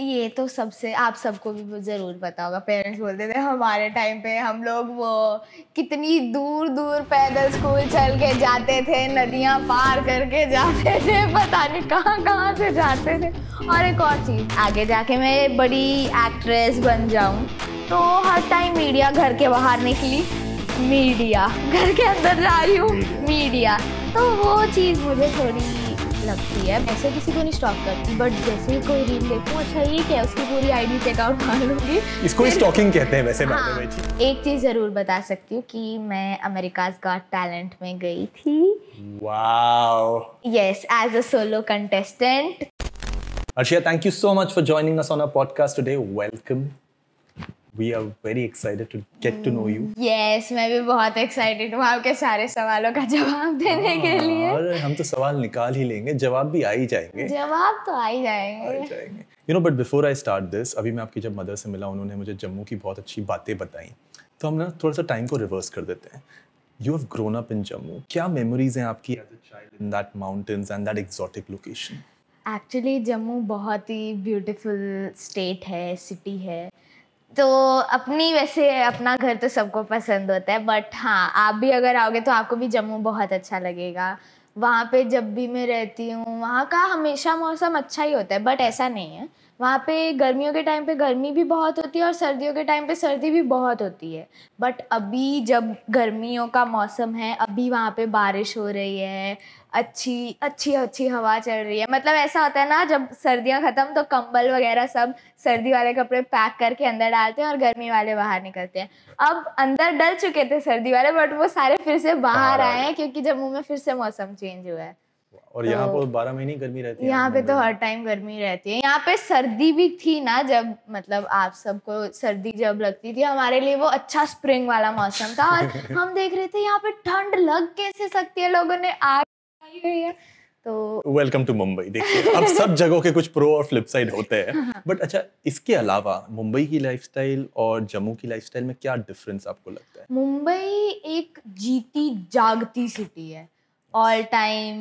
ये तो सबसे आप सबको भी ज़रूर पता होगा पेरेंट्स बोलते थे हमारे टाइम पे हम लोग वो कितनी दूर दूर पैदल स्कूल चल के जाते थे नदियाँ पार करके जाते थे पता नहीं कहाँ कहाँ से जाते थे और एक और चीज़ आगे जाके मैं बड़ी एक्ट्रेस बन जाऊँ तो हर टाइम मीडिया घर के बाहर निकली मीडिया घर के अंदर जा रही हूँ मीडिया तो वो चीज़ मुझे थोड़ी लगती है ऐसे किसी को नहीं स्टॉक करती बट जैसे ही कोई रील देखूँ अच्छा ये क्या उसकी पूरी आईडी चेकआउट मान लूंगी इसको स्टॉकिंग कहते हैं वैसे हाँ, एक चीज जरूर बता सकती हूँ कि मैं अमेरिकाज गॉट टैलेंट में गई थी yes as a solo contestant Arshia, thank you so much for joining us on our podcast today. Welcome we are very excited to get to know you yes मैं भी बहुत excited हूँ आपके सारे सवालों का जवाब देने आ, के हाँ, लिए और हम तो सवाल निकाल ही लेंगे जवाब भी आ ही जाएंगे जवाब तो आ ही जाएंगे आ जाएंगे you know but before I start this अभी मैं आपकी जब मदर से मिला उन्होंने मुझे जम्मू की बहुत अच्छी बातें बताई तो हम ना थोड़ा सा टाइम को रिवर्स कर देते हैं you have grown up in Jammu क्या मेमोरीज हैं आपकी as a child in that mountains and that exotic location actually Jammu बहुत ही ब्यूटीफुल स्टेट है सिटी है तो अपनी वैसे अपना घर तो सबको पसंद होता है बट हाँ आप भी अगर आओगे तो आपको भी जम्मू बहुत अच्छा लगेगा वहाँ पे जब भी मैं रहती हूँ वहाँ का हमेशा मौसम अच्छा ही होता है बट ऐसा नहीं है वहाँ पे गर्मियों के टाइम पे गर्मी भी बहुत होती है और सर्दियों के टाइम पे सर्दी भी बहुत होती है बट अभी जब गर्मियों का मौसम है अभी वहाँ पे बारिश हो रही है अच्छी अच्छी अच्छी हवा चल रही है मतलब ऐसा होता है ना जब सर्दियाँ ख़त्म तो कंबल वगैरह सब सर्दी वाले कपड़े पैक करके अंदर डालते हैं और गर्मी वाले बाहर निकलते हैं अब अंदर डल चुके थे सर्दी वाले बट वो सारे फिर से बाहर आए हैं क्योंकि जम्मू में फिर से मौसम चेंज हुआ है और यहाँ तो पर बारह महीने गर्मी रहती है यहाँ पे तो हर टाइम गर्मी रहती है यहाँ पे सर्दी भी थी ना जब मतलब आप सबको सर्दी जब लगती थी हमारे लिए वो अच्छा स्प्रिंग वाला मौसम था और हम देख रहे थे यहाँ पे ठंड लग कैसे सकती है लोगों ने आग तो वेलकम टू मुंबई देखिए अब सब जगहों के कुछ प्रो और फ्लिप साइड होते हैं बट हाँ, हाँ। अच्छा इसके अलावा मुंबई की लाइफस्टाइल और जम्मू की लाइफस्टाइल में क्या डिफरेंस आपको लगता है मुंबई एक जीती जागती सिटी है ऑल टाइम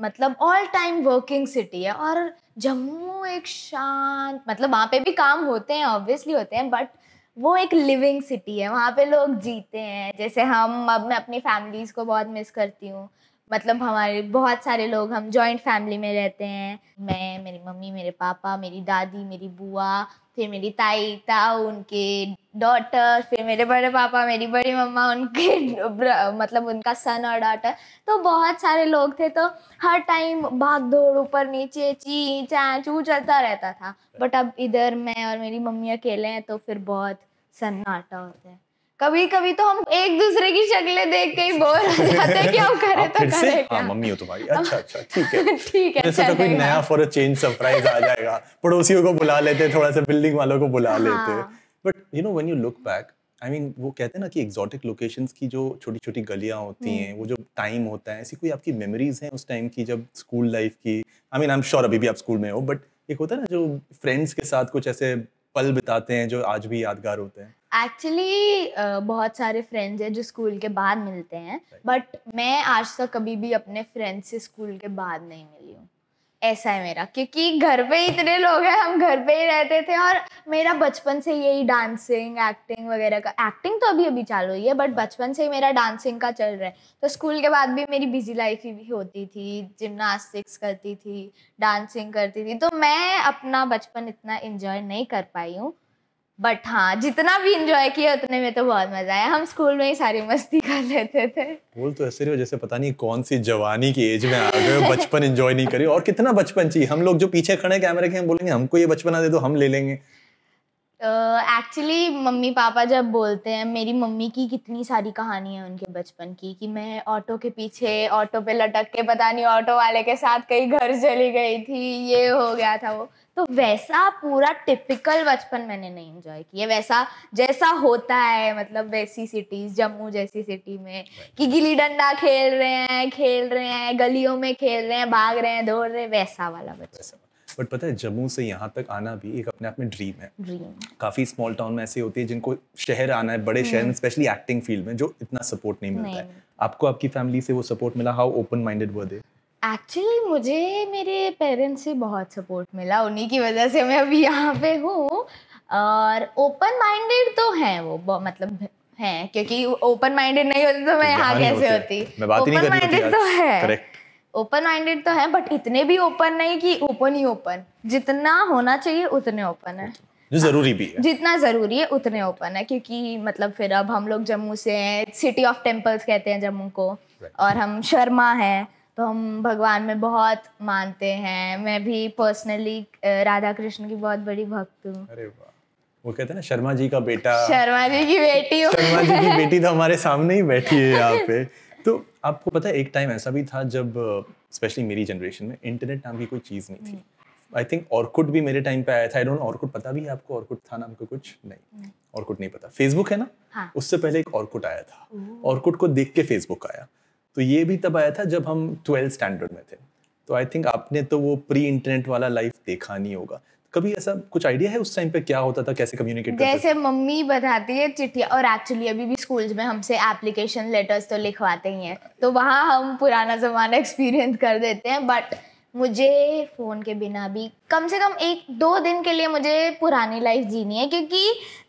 मतलब ऑल टाइम वर्किंग सिटी है और जम्मू एक शांत मतलब वहाँ पे भी काम होते हैं ऑब्वियसली होते हैं बट वो एक लिविंग सिटी है वहाँ पे लोग जीते हैं जैसे हम अब मैं अपनी फैमिलीज को बहुत मिस करती हूँ मतलब हमारे बहुत सारे लोग हम जॉइंट फैमिली में रहते हैं मैं मेरी मम्मी मेरे पापा मेरी दादी मेरी बुआ फिर मेरी ताई ताऊ उनके डॉटर फिर मेरे बड़े पापा मेरी बड़ी मम्मा उनके मतलब उनका सन और डॉटर तो बहुत सारे लोग थे तो हर टाइम भाग दौड़ ऊपर नीचे ची चा चू चलता रहता था बट अब इधर मैं और मेरी मम्मी अकेले हैं तो फिर बहुत सन्नाटा होता है कभी कभी तो हम एक दूसरे की शक्लें देख के ही बोल जाते हैं कि हम करें तो करें हाँ मम्मी हो तुम्हारी अच्छा अच्छा ठीक है ठीक है जैसे तो कोई नया फॉर अ चेंज सरप्राइज आ जाएगा पड़ोसियों को बुला लेते थोड़ा सा बिल्डिंग वालों को बुला हाँ। लेते but you know when you look back I mean वो कहते हैं ना कि एग्जॉटिक लोकेशंस की जो छोटी छोटी गलियां होती हम्म। हैं वो जो टाइम होता है ऐसी कोई आपकी मेमोरीज हैं उस टाइम की जब स्कूल लाइफ की I mean I am sure अभी भी आप स्कूल में हो बट एक होता है ना जो फ्रेंड्स के साथ कुछ ऐसे पल बिताते हैं जो आज भी यादगार होते हैं एक्चुअली uh, बहुत सारे फ्रेंड्स हैं जो स्कूल के बाद मिलते हैं बट right. मैं आज तक कभी भी अपने फ्रेंड से स्कूल के बाद नहीं मिली हूँ ऐसा है मेरा क्योंकि घर पे इतने लोग हैं हम घर पे ही रहते थे और मेरा बचपन से यही डांसिंग एक्टिंग वगैरह का एक्टिंग तो अभी अभी चालू हुई है बट हाँ। बचपन से ही मेरा डांसिंग का चल रहा है तो स्कूल के बाद भी मेरी बिजी लाइफ ही होती थी जिमनास्टिक्स करती थी डांसिंग करती थी तो मैं अपना बचपन इतना इन्जॉय नहीं कर पाई हूँ बट हाँ जितना भी इंजॉय किया उतने में तो बहुत मजा आया हम स्कूल में ही सारी मस्ती कर लेते थे बोल तो ऐसे हो जैसे पता नहीं कौन सी जवानी की एज में आ गए बचपन इंजॉय नहीं करी और कितना बचपन चाहिए हम लोग जो पीछे खड़े कैमरे के हम बोलेंगे हमको ये बचपना दे दो तो हम ले लेंगे एक्चुअली uh, मम्मी पापा जब बोलते हैं मेरी मम्मी की कितनी सारी कहानी है उनके बचपन की कि मैं ऑटो के पीछे ऑटो पे लटक के पता नहीं ऑटो वाले के साथ कहीं घर चली गई थी ये हो गया था वो तो वैसा पूरा टिपिकल बचपन मैंने नहीं एंजॉय किया वैसा जैसा होता है मतलब वैसी सिटीज जम्मू जैसी सिटी में कि गिली डंडा खेल रहे हैं खेल रहे हैं गलियों में खेल रहे हैं भाग रहे हैं दौड़ रहे हैं वैसा वाला बचपन बट पता है जम्मू से यहाँ तक आना भी एक अपने आप में ड्रीम है ड्रीम काफ़ी स्मॉल टाउन में ऐसे होती है जिनको शहर आना है बड़े शहर में स्पेशली एक्टिंग फील्ड में जो इतना सपोर्ट नहीं मिलता नहीं। है आपको आपकी फैमिली से वो सपोर्ट मिला how open minded were they actually मुझे मेरे पेरेंट्स से बहुत सपोर्ट मिला उन्हीं की वजह से मैं अभी यहाँ पे हूँ और ओपन माइंडेड तो हैं वो मतलब हैं क्योंकि ओपन माइंडेड नहीं तो होती तो मैं यहाँ कैसे होती ओपन माइंडेड तो है ओपन माइंडेड तो है बट इतने भी ओपन नहीं कि ओपन ही ओपन जितना होना चाहिए उतने ओपन है जरूरी भी है जितना जरूरी है उतने ओपन है क्योंकि मतलब फिर अब हम लोग जम्मू से हैं सिटी ऑफ टेम्पल्स कहते हैं जम्मू को और हम शर्मा हैं तो हम भगवान में बहुत मानते हैं मैं भी पर्सनली राधा कृष्ण की बहुत बड़ी भक्त हूँ वो कहते हैं ना शर्मा जी का बेटा शर्मा जी की बेटी शर्मा जी की बेटी तो हमारे सामने ही बैठी है यहाँ पे तो आपको पता है एक टाइम ऐसा भी था जब स्पेशली मेरी जनरेशन में इंटरनेट नाम की कोई चीज़ नहीं थी आई हम्म। थिंक ऑर्कुट भी मेरे टाइम पे आया था आई डोंट पता भी है आपको ऑर्कुट था नाम का कुछ नहीं हम्म। ऑर्कुट नहीं।, नहीं पता फेसबुक है ना हाँ. उससे पहले एक ऑर्कुट आया था ऑर्कुट को देख के फेसबुक आया तो ये भी तब आया था जब हम ट्वेल्थ स्टैंडर्ड में थे तो आई थिंक आपने तो वो प्री इंटरनेट वाला लाइफ देखा नहीं होगा कभी ऐसा कुछ आइडिया है उस टाइम पे क्या होता था कैसे कम्युनिकेट जैसे मम्मी बताती है चिट्ठी और एक्चुअली अभी भी स्कूल्स में हमसे एप्लीकेशन लेटर्स तो लिखवाते ही हैं तो वहाँ हम पुराना ज़माना एक्सपीरियंस कर देते हैं बट मुझे फ़ोन के बिना भी कम से कम एक दो दिन के लिए मुझे पुरानी लाइफ जीनी है क्योंकि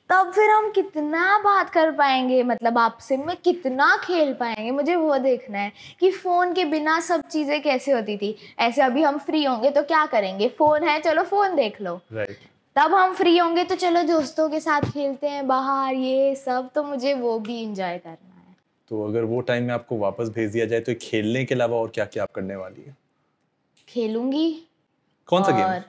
तब फिर हम कितना बात कर पाएंगे मतलब आपसे में कितना खेल पाएंगे मुझे वो देखना है कि फ़ोन के बिना सब चीज़ें कैसे होती थी ऐसे अभी हम फ्री होंगे तो क्या करेंगे फ़ोन है चलो फ़ोन देख लो right. तब हम फ्री होंगे तो चलो दोस्तों के साथ खेलते हैं बाहर ये सब तो मुझे वो भी इंजॉय करना है तो अगर वो टाइम में आपको वापस भेज दिया जाए तो खेलने के अलावा और क्या क्या आप करने वाली है खेलूंगी कौन सा गेम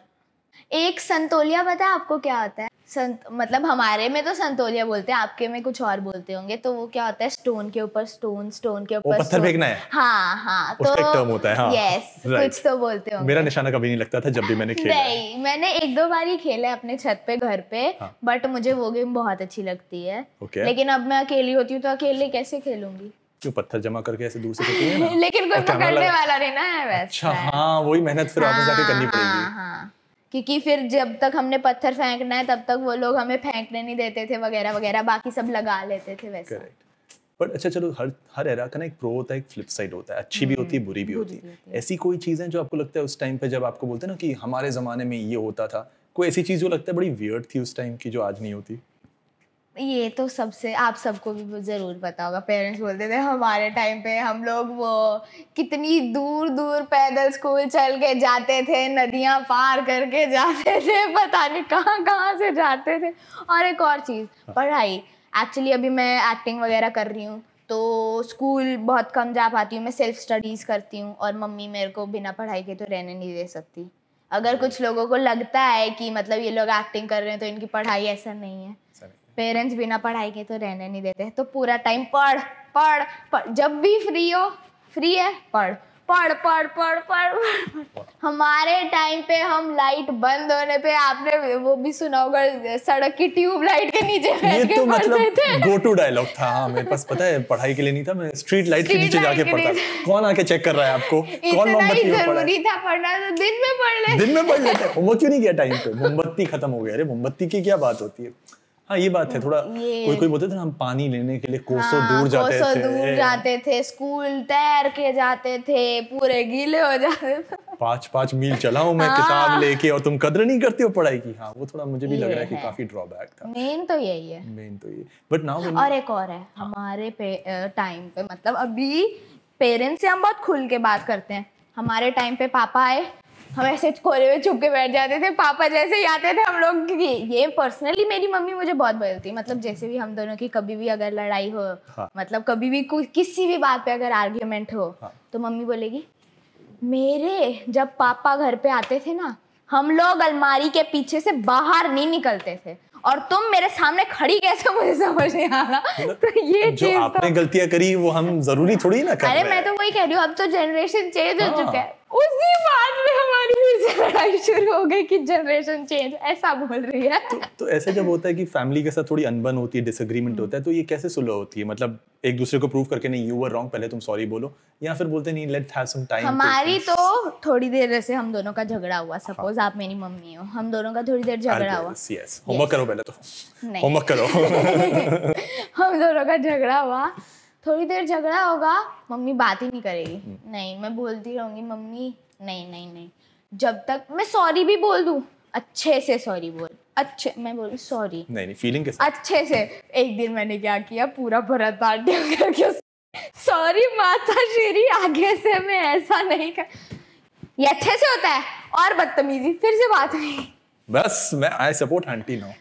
एक संतोलिया पता है आपको क्या होता है संत मतलब हमारे में तो संतोलिया बोलते हैं आपके में कुछ और बोलते होंगे तो वो क्या होता है स्टोन के ऊपर स्टोन स्टोन के ऊपर पत्थर फेंकना है हाँ हाँ तो टर्म होता है हाँ, यस कुछ तो बोलते होंगे मेरा निशाना कभी नहीं लगता था जब भी मैंने खेला नहीं मैंने एक दो बार ही खेला है अपने छत पे घर पे हाँ. बट मुझे वो गेम बहुत अच्छी लगती है लेकिन अब मैं अकेली होती हूँ तो अकेले कैसे खेलूंगी क्यों पत्थर जमा करके ऐसे दूर से है ना? लेकिन कोई पकड़ने वाला नहीं ना है वैसे अच्छा हाँ वही मेहनत फिर वापस जाके हाँ, करनी पड़ेगी हाँ, हाँ, क्योंकि फिर जब तक हमने पत्थर फेंकना है तब तक वो लोग हमें फेंकने नहीं देते थे वगैरह वगैरह बाकी सब लगा लेते थे वैसे बट अच्छा चलो हर हर एरा का ना एक प्रो होता है एक फ्लिप साइड होता है अच्छी भी हम्म, होती है बुरी भी होती है ऐसी कोई चीज़ है जो आपको लगता है उस टाइम पे जब आपको बोलते हैं ना कि हमारे ज़माने में ये होता था कोई ऐसी चीज़ जो लगता है बड़ी वियर्ड थी उस टाइम की जो आज नहीं होती ये तो सबसे आप सबको भी ज़रूर पता होगा पेरेंट्स बोलते थे हमारे टाइम पे हम लोग वो कितनी दूर दूर पैदल स्कूल चल के जाते थे नदियाँ पार करके जाते थे पता नहीं कहाँ कहाँ से जाते थे और एक और चीज़ हाँ। पढ़ाई एक्चुअली अभी मैं एक्टिंग वगैरह कर रही हूँ तो स्कूल बहुत कम जा पाती हूँ मैं सेल्फ स्टडीज़ करती हूँ और मम्मी मेरे को बिना पढ़ाई के तो रहने नहीं दे सकती अगर हम्म। कुछ लोगों को लगता है कि मतलब ये लोग एक्टिंग कर रहे हैं तो इनकी पढ़ाई ऐसा नहीं है पेरेंट्स बिना पढ़ाई के तो रहने नहीं देते तो पूरा टाइम पढ़ पढ़ पढ़ जब भी फ्री हो फ्री है पढ़ पढ़ पढ़ पढ़ पढ़ हमारे टाइम पे हम लाइट बंद होने पे आपने वो भी सुना होगा सड़क की ट्यूब लाइट के नीचे ये के तो मतलब गो टू डायलॉग था हाँ मेरे पास पता है पढ़ाई के लिए नहीं था मैं स्ट्रीट लाइट के नीचे जाके पढ़ता कौन आके चेक कर रहा है आपको कौन मोमबत्ती जरूरी था पढ़ना तो दिन में पढ़ ले दिन में पढ़ लेते होमवर्क क्यों नहीं किया टाइम पे मोमबत्ती खत्म हो गया अरे मोमबत्ती की क्या बात होती है हाँ ये बात है थोड़ा कोई कोई बोलते थे हम पानी लेने के लिए कोसों हाँ, दूर जाते कोसो थे दूर जाते थे स्कूल तैर के जाते थे पूरे गीले हो जाते थे पाँच पाँच मील चला हूँ मैं हाँ, किताब लेके और तुम कदर नहीं करते हो पढ़ाई की हाँ वो थोड़ा मुझे भी लग रहा है कि काफी ड्रॉबैक था मेन तो यही है मेन तो ये बट नाउ और एक और है हाँ। हमारे टाइम पे मतलब अभी पेरेंट्स से हम बहुत खुल के बात करते हैं हमारे टाइम पे पापा आए हम ऐसे कोरे में छुप के बैठ जाते थे पापा जैसे ही आते थे हम लोग क्योंकि ये पर्सनली मेरी मम्मी मुझे बहुत बदलती मतलब जैसे भी हम दोनों की कभी भी अगर लड़ाई हो हाँ। मतलब कभी भी किसी भी बात पे अगर आर्ग्यूमेंट हो हाँ। तो मम्मी बोलेगी मेरे जब पापा घर पे आते थे ना हम लोग अलमारी के पीछे से बाहर नहीं निकलते थे और तुम मेरे सामने खड़ी कैसे मुझे समझ नहीं आ रहा मतलब तो ये जो तो आपने गलतियां करी वो हम जरूरी थोड़ी ना कर अरे मैं तो वही कह रही हूँ अब तो जनरेशन चेंज हो हाँ। चुका है उसी बात में हमारी फिर से लड़ाई शुरू हो गई कि जनरेशन चेंज ऐसा बोल रही है तो, तो ऐसे जब होता है कि फैमिली के साथ थोड़ी अनबन होती है डिसएग्रीमेंट होता है तो ये कैसे सुलह होती है मतलब एक दूसरे को प्रूव करके नहीं यू वर रॉन्ग पहले तुम सॉरी बोलो या फिर बोलते नहीं लेट हैव सम टाइम हमारी तो थोड़ी देर से हम दोनों का झगड़ा हुआ सपोज हाँ। आप मेरी मम्मी हो हम दोनों का थोड़ी देर झगड़ा हुआ यस होमवर्क करो पहले तो होमवर्क करो हम दोनों का झगड़ा हुआ थोड़ी देर झगड़ा होगा मम्मी बात ही नहीं करेगी हम्म। नहीं मैं बोलती रहूंगी मम्मी नहीं नहीं नहीं जब तक मैं सॉरी भी बोल दू अच्छे से सॉरी बोल अच्छे मैं बोल सॉरी नहीं नहीं फीलिंग के साथ अच्छे से एक दिन मैंने क्या किया पूरा भरत सॉरी माता श्री आगे से मैं ऐसा नहीं कर ये अच्छे से होता है और बदतमीजी फिर से बात नहीं बस मैं आई सपोर्ट आंटी नो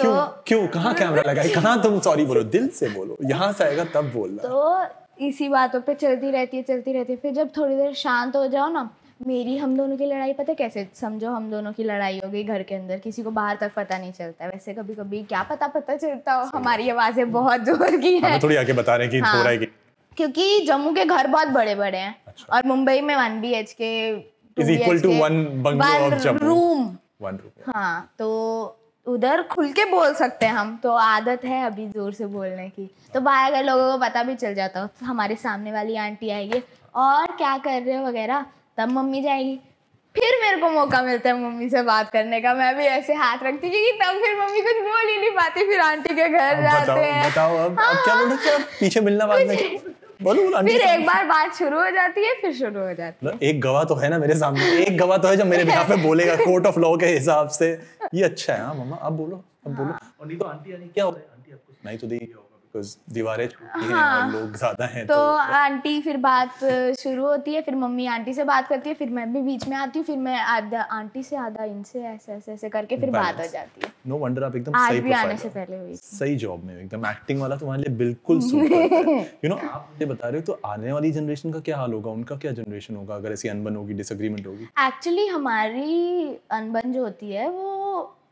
क्यों तो क्यों कहाँ कैमरा लगाई कहाँ तुम सॉरी बोलो दिल से बोलो यहाँ से आएगा तब बोलना तो इसी बातों पे चलती रहती है चलती रहती है फिर जब थोड़ी देर शांत हो जाओ ना मेरी हम दोनों की लड़ाई पता कैसे समझो हम दोनों की लड़ाई हो गई घर के अंदर किसी को बाहर तक पता नहीं चलता वैसे कभी कभी क्या पता पता चलता हो हमारी आवाजें बहुत जोर की है थोड़ी आके बता रहे हैं कि हाँ, थोड़ा है क्योंकि जम्मू के घर बहुत बड़े बड़े हैं अच्छा। और मुंबई में one B H K room हाँ तो उधर खुल के बोल सकते हैं हम तो आदत है अभी जोर से बोलने की तो बाहर अगर लोगों को पता भी चल जाता हो तो हमारे सामने वाली आंटी आएगी और क्या कर रहे हो वगैरह तब मम्मी जाएगी फिर मेरे को मौका मिलता है मम्मी से बात करने का मैं भी ऐसे हाथ रखती क्योंकि तब फिर मम्मी कुछ बोल ही नहीं पाती फिर आंटी के घर जाते हैं बताओ अब, हाँ, अब क्या पीछे मिलना बाद में बोलो बोलो फिर एक बार बात शुरू हो जाती है फिर शुरू हो जाती है मतलब एक गवाह तो है ना मेरे सामने एक गवाह तो है जो मेरे बिहाफ पे बोलेगा कोर्ट ऑफ लॉ के हिसाब से ये अच्छा है हाँ मम्मा अब बोलो अब बोलो हाँ, और नहीं तो आंटी यानी क्या हो रहा है आंटी आपको नहीं तो दी दीवारें छोटी हाँ, हैं लोग ज्यादा हैं तो, तो आंटी फिर बात शुरू होती है फिर मम्मी आंटी से बात करती है फिर मैं भी बीच में आती हूँ फिर मैं आधा आंटी से आधा इनसे ऐसे ऐसे ऐसे करके फिर बात हो जाती है नो वंडर आप एकदम सही भी आने से पहले हुई सही जॉब में एकदम एक्टिंग वाला तुम्हारे लिए बिल्कुल सूट यू नो आप मुझे बता रहे हो तो आने वाली जनरेशन का क्या हाल होगा उनका क्या जनरेशन होगा अगर ऐसी अनबन होगी डिसएग्रीमेंट होगी एक्चुअली हमारी अनबन जो होती है वो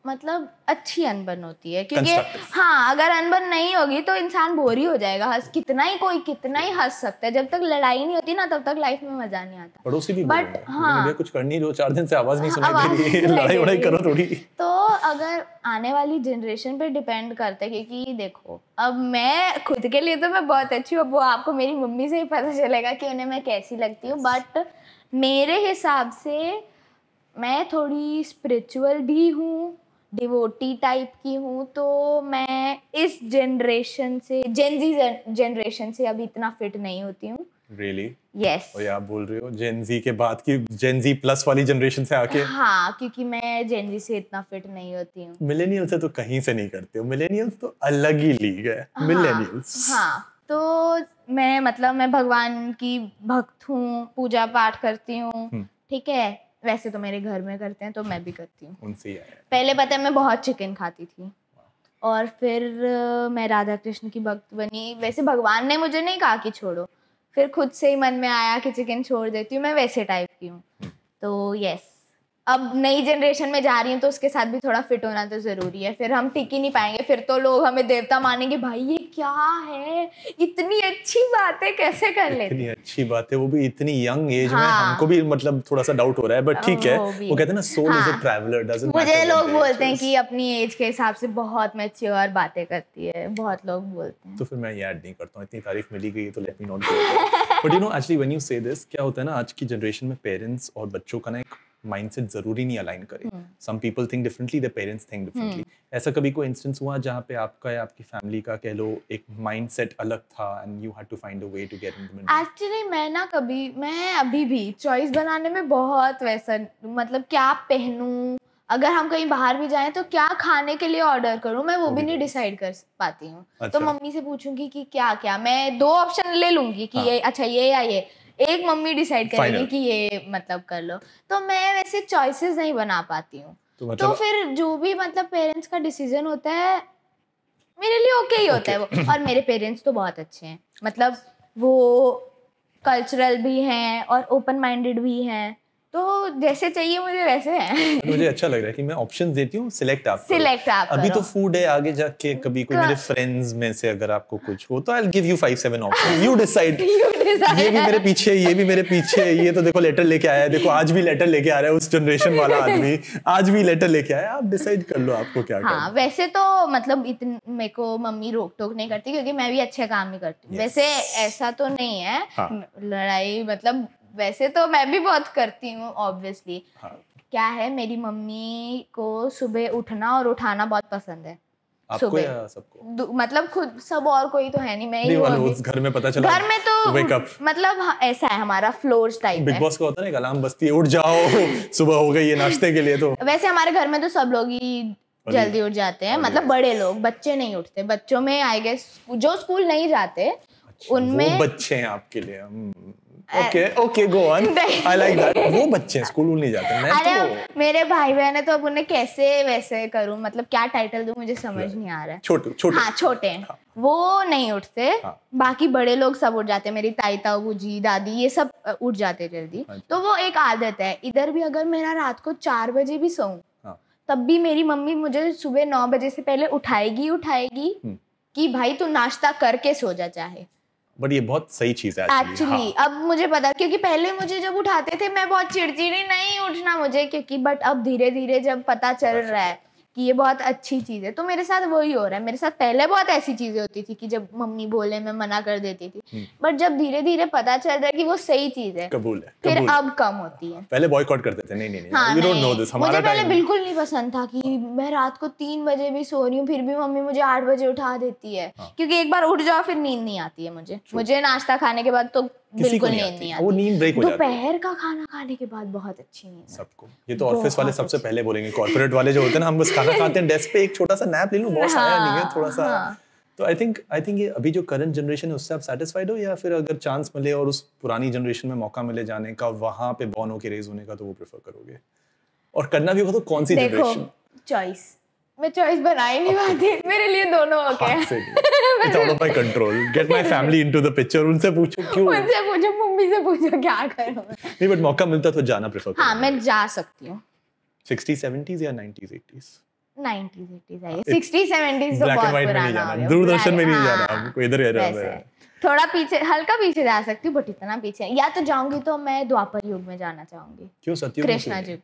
मतलब अच्छी अनबन होती है क्योंकि हाँ अगर अनबन नहीं होगी तो इंसान बोर ही हो जाएगा हंस कितना ही कोई कितना ही हंस सकता है जब तक लड़ाई नहीं होती ना तब तक लाइफ में मजा नहीं आता पड़ोसी भी बट हाँ कुछ करनी दो चार दिन से आवाज हाँ, नहीं सुनाई दे रही लड़ाई वड़ाई करो थोड़ी तो अगर आने वाली जनरेशन पे डिपेंड करता है क्योंकि देखो अब मैं खुद के लिए तो मैं बहुत अच्छी हूँ वो आपको मेरी मम्मी से ही पता चलेगा कि उन्हें मैं कैसी लगती हूँ बट मेरे हिसाब से मैं थोड़ी स्पिरिचुअल भी हूँ डिवोटी टाइप की हूँ तो मैं इस जनरेशन से जेनजी जनरेशन से अभी इतना फिट नहीं होती हूँ रियली यस और आप बोल रहे हो जेनजी के बाद की जेनजी प्लस वाली जनरेशन से आके हाँ क्योंकि मैं जेनजी से इतना फिट नहीं होती हूँ मिलेनियल से तो कहीं से नहीं करते हो मिलेनियल्स तो अलग ही लीग है हाँ, हाँ तो मैं मतलब मैं भगवान की भक्त हूँ पूजा पाठ करती हूँ हम्म। ठीक है वैसे तो मेरे घर में करते हैं तो मैं भी करती हूँ उनसे पहले पता है मैं बहुत चिकन खाती थी और फिर मैं राधा कृष्ण की भक्त बनी वैसे भगवान ने मुझे नहीं कहा कि छोड़ो फिर खुद से ही मन में आया कि चिकन छोड़ देती हूँ मैं वैसे टाइप की हूँ हम्म। तो यस अब नई जनरेशन में जा रही हूँ तो उसके साथ भी थोड़ा फिट होना तो ज़रूरी है फिर हम टिक ही नहीं पाएंगे फिर तो लोग हमें देवता मानेंगे भाई ये क्या है इतनी अच्छी बातें कैसे कर लेते इतनी अच्छी बात है वो भी इतनी यंग एज हाँ। में हमको भी मतलब थोड़ा सा डाउट हो रहा है बट ठीक है वो कहते हैं ना soul is a traveller doesn't मुझे लोग बोलते हैं कि अपनी एज के हिसाब से बहुत मैच्योर बातें करती है बहुत लोग बोलते हैं तो फिर मैं ये ऐड नहीं करता हूँ इतनी तारीफ मिली गई तो let me not but you know actually when you say this क्या होता है ना आज की जनरेशन में पेरेंट्स और बच्चों का ना एक माइंडसेट जरूरी नहीं अलाइन करे some people think differently the parents think differently ऐसा कभी कोई इंस्टेंस हुआ जहाँ पे आपका या आपकी फैमिली का कह लो एक माइंडसेट अलग था and you had to find a way to get in actually मैं ना कभी मैं अभी भी चॉइस बनाने में बहुत वैसा मतलब क्या पहनूं अगर हम कहीं बाहर भी जाएं तो क्या खाने के लिए ऑर्डर करूं मैं वो भी नहीं डिसाइड कर पाती हूं तो अच्छा। तो मम्मी से पूछूंगी कि क्या क्या मैं दो ऑप्शन ले लूंगी कि हाँ। ये अच्छा ये या ये एक मम्मी डिसाइड करेगी कि ये मतलब कर लो तो मैं वैसे चॉइसेस नहीं बना पाती हूँ तो, तो मतलब... तो फिर जो भी मतलब पेरेंट्स का डिसीजन होता है मेरे लिए ओके ही होता है वो और मेरे पेरेंट्स तो बहुत अच्छे हैं मतलब वो कल्चरल भी हैं और ओपन माइंडेड भी हैं तो जैसे चाहिए मुझे वैसे है मुझे अच्छा लग रहा है कि मैं ऑप्शन देती हूँ सिलेक्ट आप सिलेक्ट आप अभी तो फूड है आगे जाके कभी कोई मेरे फ्रेंड्स में से अगर आपको कुछ हो तो I give you five seven option you decide ये भी मेरे पीछे ये भी मेरे पीछे ये तो देखो लेटर लेके आया है देखो आज भी लेटर लेके आ रहा है उस जनरेशन वाला आदमी आज भी लेटर लेके आया आप डिसाइड कर लो आपको क्या हाँ, करना वैसे तो मतलब इतने मेरे को मम्मी रोक टोक नहीं करती क्योंकि मैं भी अच्छे काम ही करती हूँ वैसे ऐसा तो नहीं है हाँ. लड़ाई मतलब वैसे तो मैं भी बहुत करती हूँ ऑब्वियसली हाँ. क्या है मेरी मम्मी को सुबह उठना और उठाना बहुत पसंद है सुबह मतलब खुद सब और कोई तो है नहीं मैं ही घर में पता चला घर में तो मतलब हाँ, ऐसा है हमारा फ्लोर टाइप बिग बॉस का होता है अलार्म उठ जाओ सुबह हो गई है नाश्ते के लिए तो वैसे हमारे घर में तो सब लोग ही जल्दी उठ जाते हैं मतलब बड़े लोग बच्चे नहीं उठते बच्चों में आई गेस जो स्कूल नहीं जाते अच्छा, उनमें बच्चे हैं आपके लिए hmm. Okay okay go on I like that वो बच्चे स्कूल नहीं जाते मैं तो मेरे भाई बहन है तो अब उन्हें कैसे वैसे करूं मतलब क्या टाइटल दूं मुझे समझ नहीं आ रहा है छोटे छोटे हां छोटे हाँ. वो नहीं उठते हाँ. बाकी बड़े लोग सब उठ जाते मेरी ताई ताऊ जी दादी ये सब उठ जाते जल्दी अच्छा। तो वो एक आदत है इधर भी अगर मेरा रात को चार बजे भी सोऊं हाँ. तब भी मेरी मम्मी मुझे सुबह नौ बजे से पहले उठाएगी उठाएगी हम्म। कि भाई तू नाश्ता करके सो जा चाहे बट ये बहुत सही चीज है एक्चुअली हाँ. अब मुझे पता क्योंकि पहले मुझे जब उठाते थे मैं बहुत चिड़चिड़ी नहीं उठना मुझे क्योंकि बट अब धीरे धीरे जब पता चल अच्छा, रहा अच्छा। है कि ये बहुत अच्छी चीज़ है तो मेरे साथ वही हो रहा है मेरे साथ पहले बहुत ऐसी चीज़ें होती थी कि जब मम्मी बोले मैं मना कर देती थी हम्म। बट जब धीरे धीरे पता चल रहा है कि वो सही चीज़ है कबूल है फिर कबूल। अब कम होती है पहले बॉयकॉट करते थे नहीं नहीं, नहीं हाँ, नहीं, know this, मुझे पहले बिल्कुल नहीं पसंद था कि मैं रात को तीन बजे भी सो रही हूँ फिर भी मम्मी मुझे आठ बजे उठा देती है हाँ। क्योंकि एक बार उठ जाओ फिर नींद नहीं आती है मुझे मुझे नाश्ता खाने के बाद तो किसी को नहीं, आती, वो नींद ब्रेक हो जाती दोपहर का खाना खाने के बाद बहुत अच्छी नींद सबको ये तो ऑफिस वाले सबसे पहले बोलेंगे कॉर्पोरेट वाले जो होते हैं ना हम बस खाना खाते हैं डेस्क पे एक छोटा सा नैप ले नहीं है हाँ, थोड़ा सा हाँ। तो आई थिंक आई थिंक ये अभी जो करंट जनरेशन है उससे आप सेटिस्फाइड हो या फिर अगर चांस मिले और उस पुरानी जनरेशन में मौका मिले जाने का वहां पे बॉर्न होके रेज होने का तो वो प्रेफर करोगे और करना भी हो तो कौन सी जनरेशन चॉइस मैं चॉइस बना ही नहीं पाती मेरे लिए दोनों okay it's my control get my family into the picture उनसे पूछो क्यों उनसे पूछो मम्मी से पूछो क्या करूं नहीं बट मौका मिलता तो जाना प्रेफर हां मैं जा सकती हूं 60s 70s या 90s 80s 90s 80s आई 60s 70s तो बहुत पुराना दूरदर्शन में नहीं हाँ, जाना आपको इधर ही रहना है थोड़ा पीछे हल्का पीछे जा सकती हूँ बट इतना पीछे या तो जाऊंगी तो मैं द्वापर युग में जाना चाहूंगी क्यों सत्युग कृष्णा जी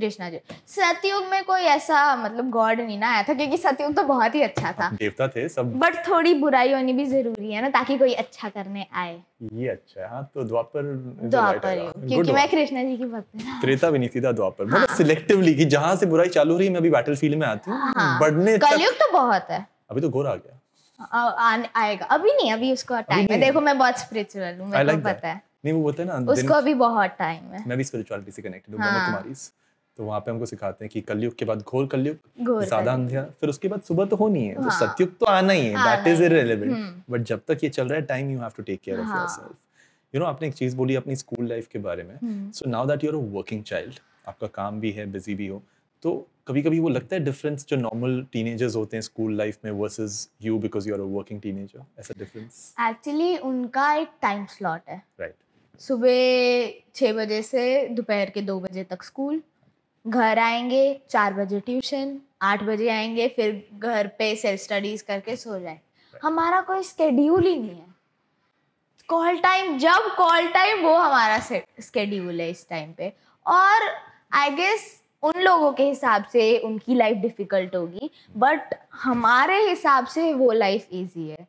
कृष्णा जी सतयुग में कोई ऐसा मतलब गॉड नहीं ना आया था क्योंकि सतयुग तो बहुत ही अच्छा था देवता थे सब बट थोड़ी बुराई होनी भी जरूरी है ना ताकि कोई अच्छा करने आए ये अच्छा है हाँ, तो द्वापर द्वापर क्योंकि मैं कृष्णा जी की भक्त त्रेता भी नहीं सीधा द्वापर हाँ। मतलब सिलेक्टिवली की जहाँ से बुराई चालू रही मैं अभी बैटल फील्ड में आती हूँ हाँ। बढ़ने कलयुग तो बहुत है अभी तो घोर आ गया आएगा अभी नहीं अभी उसको टाइम है देखो मैं बहुत स्पिरिचुअल हूँ मेरे को पता है नहीं वो बोलते हैं ना उसको अभी बहुत टाइम है मैं भी स्पिरिचुअलिटी से कनेक्टेड हूँ हाँ। तुम्हारी तो वहाँ पे हमको सिखाते हैं कि कलयुग के बाद घोर कलयुग ज्यादा अंधेरा फिर उसके बाद सुबह तो होनी है हाँ, तो सत्युग तो आना ही है दैट इज इरेलेवेंट बट जब तक ये चल रहा है time you have to take care of yourself you know आपने एक चीज बोली अपनी स्कूल लाइफ के बारे में so now that you are a working child आपका काम भी है बिजी भी हो तो कभी कभी वो लगता है डिफरेंस जो नॉर्मल टीनेजर्स होते हैं स्कूल लाइफ में versus you because you are a working teenager ऐसा डिफरेंस एक्चुअली उनका एक टाइम स्लॉट है राइट right. सुबह छः बजे से दोपहर के दो बजे तक स्कूल घर आएंगे चार बजे ट्यूशन आठ बजे आएंगे फिर घर पे सेल्फ स्टडीज करके सो जाए हमारा कोई स्केड्यूल ही नहीं है कॉल टाइम जब कॉल टाइम वो हमारा स्केड्यूल है इस टाइम पे और आई गेस उन लोगों के हिसाब से उनकी लाइफ डिफिकल्ट होगी बट हमारे हिसाब से वो लाइफ इजी है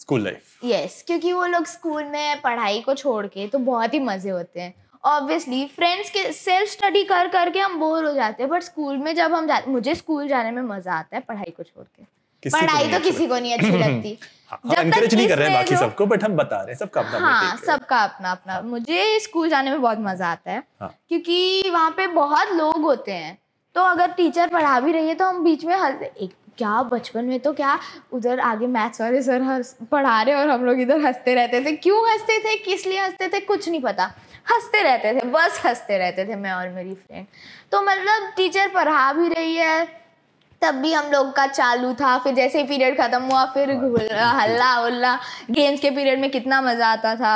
स्कूल लाइफ यस क्योंकि वो लोग स्कूल में पढ़ाई को छोड़ के तो बहुत ही मजे होते हैं ऑब्वियसली फ्रेंड्स के सेल्फ स्टडी कर करके हम बोर हो जाते हैं बट स्कूल में जब हम जाते मुझे स्कूल जाने में मजा आता है पढ़ाई को छोड़ के तो पढ़ाई तो किसी को नहीं अच्छी लगती एनकरेज हाँ, हाँ, नहीं कर रहे हैं बाकी सबको बट हम बता रहे हैं सबका अपना हाँ अपना अपना हाँ। मुझे स्कूल जाने में बहुत मजा आता है हाँ. क्योंकि वहाँ पे बहुत लोग होते हैं तो अगर टीचर पढ़ा भी रही है तो हम बीच में एक क्या बचपन में तो क्या उधर आगे मैथ्स वाले सर पढ़ा रहे और हम लोग इधर हंसते रहते थे क्यों हंसते थे किस लिए हंसते थे कुछ नहीं पता हंसते रहते थे बस हंसते रहते थे मैं और मेरी फ्रेंड तो मतलब टीचर पढ़ा भी रही है तब भी हम लोग का चालू था फिर जैसे ही पीरियड ख़त्म हुआ फिर हल्ला उल्ला गेम्स के पीरियड में कितना मज़ा आता था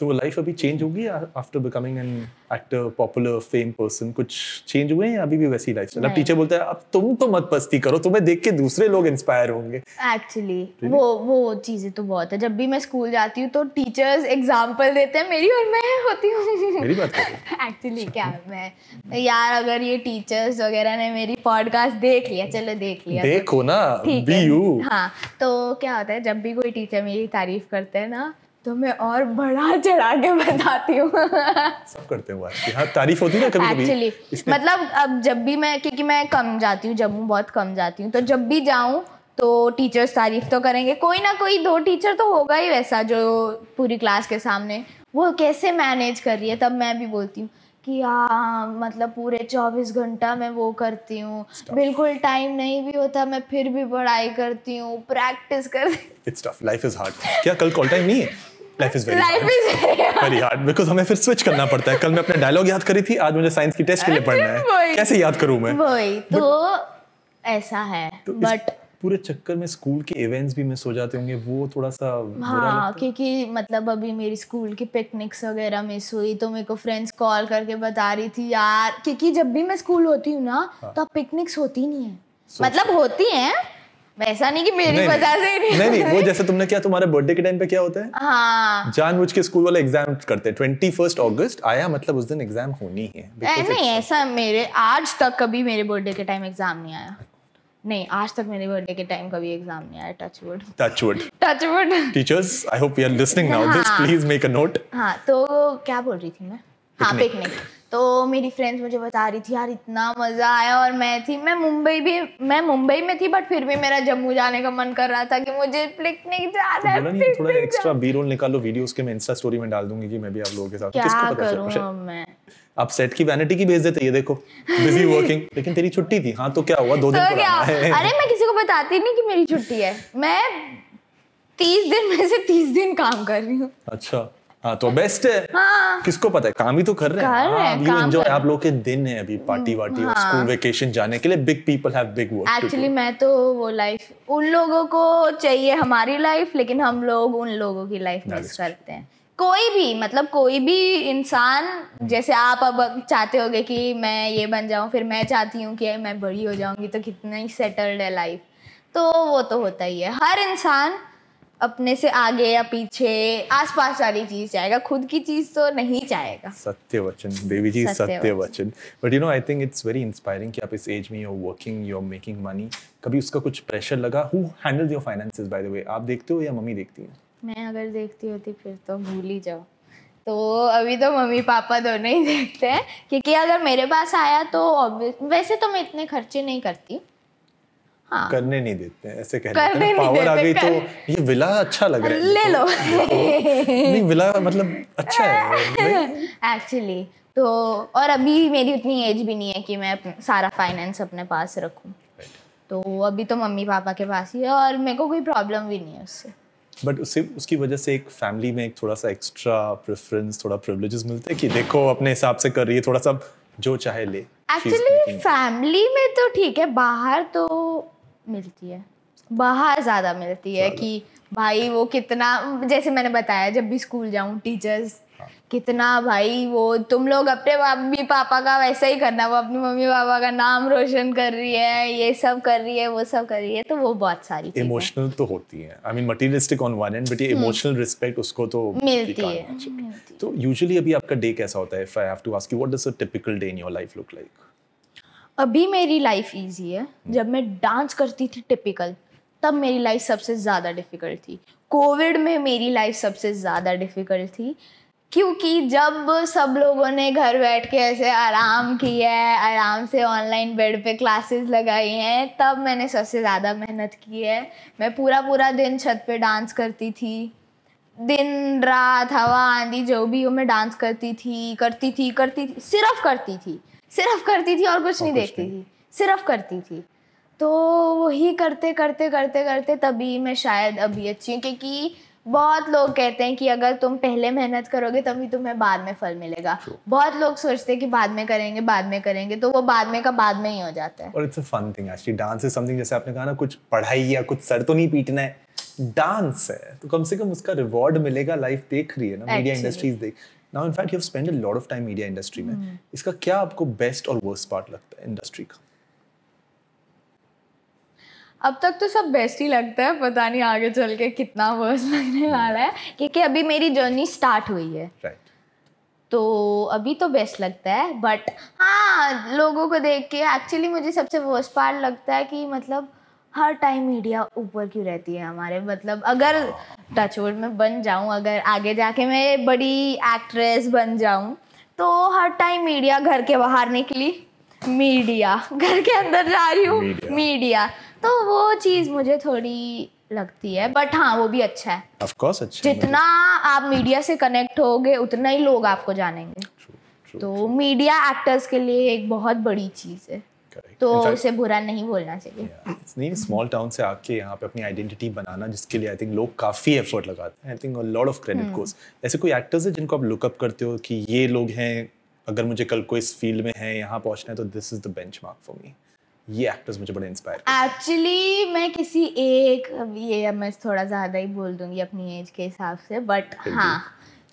तो वो लाइफ अभी चेंज होगी after becoming an actor popular fame person कुछ चेंज हुए हैं अभी भी वैसी लाइफ अब टीचर बोलता है अब तुम तो मत पस्ती करो तुम्हें देख के दूसरे लोग इंस्पायर होंगे एक्चुअली वो वो चीजें तो बहुत है जब भी मैं स्कूल जाती हूँ तो टीचर्स एग्जाम्पल देते हैं मेरी और मैं होती हूँ मेरी बात एक्चुअली क्या मैं यार अगर ये टीचर्स वगैरह ने मेरी पॉडकास्ट देख लिया चलो देख लिया देखो ना बी यू हाँ तो क्या होता है जब भी कोई टीचर मेरी तारीफ करते हैं ना तो मैं और बढ़ा चढ़ा के बताती हूँ सब करते हो आज हाँ तारीफ होती है कभी Actually, कभी एक्चुअली मतलब अब जब भी मैं क्योंकि मैं कम जाती हूँ जम्मू बहुत कम जाती हूँ तो जब भी जाऊँ तो टीचर्स तारीफ तो करेंगे कोई ना कोई दो टीचर तो होगा ही वैसा जो पूरी क्लास के सामने वो कैसे मैनेज कर रही है तब मैं भी बोलती हूँ कि आ, हाँ, मतलब पूरे चौबीस घंटा मैं वो करती हूँ बिल्कुल टाइम नहीं भी होता मैं फिर भी पढ़ाई करती हूँ प्रैक्टिस करती हूँ क्या कल कॉल टाइम नहीं है life is very very hard because हमें फिर स्विच करना पड़ता है कल मैं अपने डायलॉग याद करी थी आज मुझे साइंस की टेस्ट के लिए पढ़ना है कैसे याद करूं मैं तो ऐसा है बट तो पूरे चक्कर में स्कूल के इवेंट्स भी मिस हो जाते होंगे वो थोड़ा सा हाँ क्योंकि मतलब अभी मेरी स्कूल की पिकनिक्स वगैरह मिस हुई तो मेरे को फ्रेंड्स कॉल करके बता रही थी यार क्योंकि जब भी मैं स्कूल होती हूँ ना हाँ. तो पिकनिक्स होती नहीं है मतलब होती हैं ऐसा नहीं कि मेरी वजह से नहीं नहीं, नहीं वो जैसे तुमने किया तुम्हारे बर्थडे के टाइम पे क्या होता है हाँ। जानबूझ के स्कूल वाले एग्जाम करते ट्वेंटी फर्स्ट अगस्त आया मतलब उस दिन एग्जाम होनी है नहीं ऐसा मेरे आज तक कभी मेरे बर्थडे के टाइम एग्जाम नहीं आया नहीं आज तक मेरे बर्थडे के टाइम कभी एग्जाम नहीं आया touch wood touch wood touch wood teachers I hope you are listening now this please make a note हां तो क्या बोल रही थी मैं हां पिकनिक तो मेरी फ्रेंड्स मुझे बता रही थी यार इतना मज़ा आया और मैं थी मैं मुंबई भी मैं मुंबई में थी बट फिर भी मेरा जम्मू जाने का मन कर रहा था कि मुझे पिकनिक जाना तो है थोड़ा एक्स्ट्रा बी रोल निकालो लो वीडियोस के मैं इंस्टा स्टोरी में डाल दूंगी कि मैं भी आप लोगों के साथ क्या किसको पता चला मैं आप सेट की वैनिटी की भेज देते ये देखो बिजी वर्किंग लेकिन तेरी छुट्टी थी हाँ तो क्या हुआ दो दिन तो अरे मैं किसी को बताती नहीं कि मेरी छुट्टी है मैं तीस दिन में से तीस दिन काम कर रही हूँ अच्छा हाँ तो बेस्ट है हाँ। किसको पता है काम ही तो कर रहे हैं हाँ, हाँ, यू एंजॉय आप लोग के दिन है अभी पार्टी वार्टी हाँ। स्कूल वेकेशन जाने के लिए big people have big work actually मैं तो वो लाइफ उन लोगों को चाहिए हमारी लाइफ लेकिन हम लोग उन लोगों की लाइफ मिस करते हैं कोई भी मतलब कोई भी इंसान जैसे आप अब चाहते हो कि मैं ये बन जाऊं फिर मैं चाहती हूं कि मैं बड़ी हो जाऊंगी तो कितना ही सेटल्ड है लाइफ तो वो तो होता ही है हर इंसान अपने से आगे या पीछे आसपास सारी चीज जाएगा खुद की चीज तो नहीं जाएगा सत्य वचन देवी जी सत्य वचन but you know I think it's very inspiring कि आप इस एज में you working you making money कभी उसका कुछ प्रेशर लगा who handle your finances by the way आप देखते हो या मम्मी देखती है मैं अगर देखती होती फिर तो भूल ही जाओ तो अभी तो मम्मी पापा दोनों ही देखते हैं क्योंकि अगर मेरे पास आया तो वैसे तो मैं इतने खर्चे नहीं करती हाँ। करने नहीं देते हैं ऐसे कह करने हैं पावर आ गई तो ये विला अच्छा लग रहा है ले लो नहीं विला मतलब अच्छा है एक्चुअली तो और अभी मेरी उतनी एज भी नहीं है कि मैं सारा फाइनेंस अपने पास रखूं तो अभी तो मम्मी पापा के पास ही है और मेरे को कोई प्रॉब्लम भी नहीं है उससे बट उससे उसकी वजह से एक फैमिली में एक थोड़ा सा एक्स्ट्रा प्रेफरेंस थोड़ा प्रिविलेजेस मिलते हैं कि देखो अपने हिसाब से कर रही है थोड़ा सा जो चाहे ले एक्चुअली फैमिली में तो ठीक है बाहर तो मिलती है बाहर ज़्यादा मिलती है कि भाई वो कितना जैसे मैंने बताया जब भी स्कूल जाऊँ हाँ। टीचर्स कितना भाई वो तुम लोग अपने मम्मी पापा का वैसा ही करना वो अपनी मम्मी पापा का नाम रोशन कर रही है ये सब कर रही है वो सब कर रही है तो वो बहुत सारी इमोशनल तो होती है I mean materialistic on one end but ये इमोशनल हम्म। रिस्पेक्ट उसको तो मिलती है तो यूजुअली अभी आपका डे कैसा होता है if I have to ask you what does a typical day in your life look like अभी मेरी लाइफ ईजी है हम्म। जब मैं डांस करती थी टिपिकल तब मेरी लाइफ सबसे ज़्यादा डिफ़िकल्ट थी कोविड में मेरी लाइफ सबसे ज़्यादा डिफ़िकल्ट थी क्योंकि जब सब लोगों ने घर बैठ के ऐसे आराम किया है आराम से ऑनलाइन बेड पे क्लासेस लगाई हैं तब मैंने सबसे ज़्यादा मेहनत की है मैं पूरा पूरा दिन छत पे डांस करती थी दिन रात हवा आंधी जो भी हो मैं डांस करती थी करती थी करती थी सिर्फ करती थी सिर्फ करती थी और कुछ नहीं देखती थी सिर्फ करती थी तो वही करते करते करते करते तभी मैं शायद अभी अच्छी हूँ क्योंकि बहुत लोग कहते हैं कि अगर तुम पहले मेहनत करोगे तभी तुम्हें बाद में फल मिलेगा बहुत लोग सोचते हैं कि बाद में करेंगे बाद में करेंगे तो वो बाद में का बाद में ही हो जाता है और it's a fun thing actually dance is something जैसे आपने कहा ना कुछ पढ़ाई या कुछ सर तो नहीं पीटना है डांस है तो कम से कम उसका रिवॉर्ड मिलेगा लाइफ देख रही है ना मीडिया इंडस्ट्रीज देख now in fact you spend a lot of time media industry में hmm. इसका क्या आपको बेस्ट और वर्स्ट पार्ट लगता है इंडस्ट्री का अब तक तो सब बेस्ट ही लगता है पता नहीं आगे चल के कितना वर्स लगने hmm. वाला है क्योंकि अभी मेरी जर्नी स्टार्ट हुई है right. तो अभी तो बेस्ट लगता है बट हाँ लोगों को देख के एक्चुअली मुझे सबसे वर्स्ट पार्ट लगता है कि मतलब हर टाइम मीडिया ऊपर क्यों रहती है हमारे मतलब अगर टचवुड हाँ। में बन जाऊं अगर आगे जाके मैं बड़ी एक्ट्रेस बन जाऊं तो हर टाइम मीडिया घर के बाहर निकली मीडिया घर के अंदर जा रही हूँ मीडिया।, मीडिया तो वो चीज़ मुझे थोड़ी लगती है बट हाँ वो भी अच्छा है of course, अच्छा जितना आप मीडिया से कनेक्ट होगे उतना ही लोग आपको जानेंगे true, true, तो मीडिया एक्टर्स के लिए एक बहुत बड़ी चीज़ है तो उसे बुरा नहीं बोलना चाहिए नहीं स्मॉल टाउन से आके यहाँ पे अपनी आइडेंटिटी बनाना जिसके लिए आई थिंक लोग काफ़ी एफर्ट लगाते हैं I think a lot of credit course ऐसे कोई एक्टर्स है जिनको आप लुकअप करते हो कि ये लोग हैं अगर मुझे कल को इस फील्ड में है यहाँ पहुंचना है तो this is the benchmark for me ये एक्टर्स मुझे बड़े इंस्पायर एक्चुअली मैं किसी एक ये मैं थोड़ा ज़्यादा ही बोल दूंगी अपनी एज के हिसाब से बट हाँ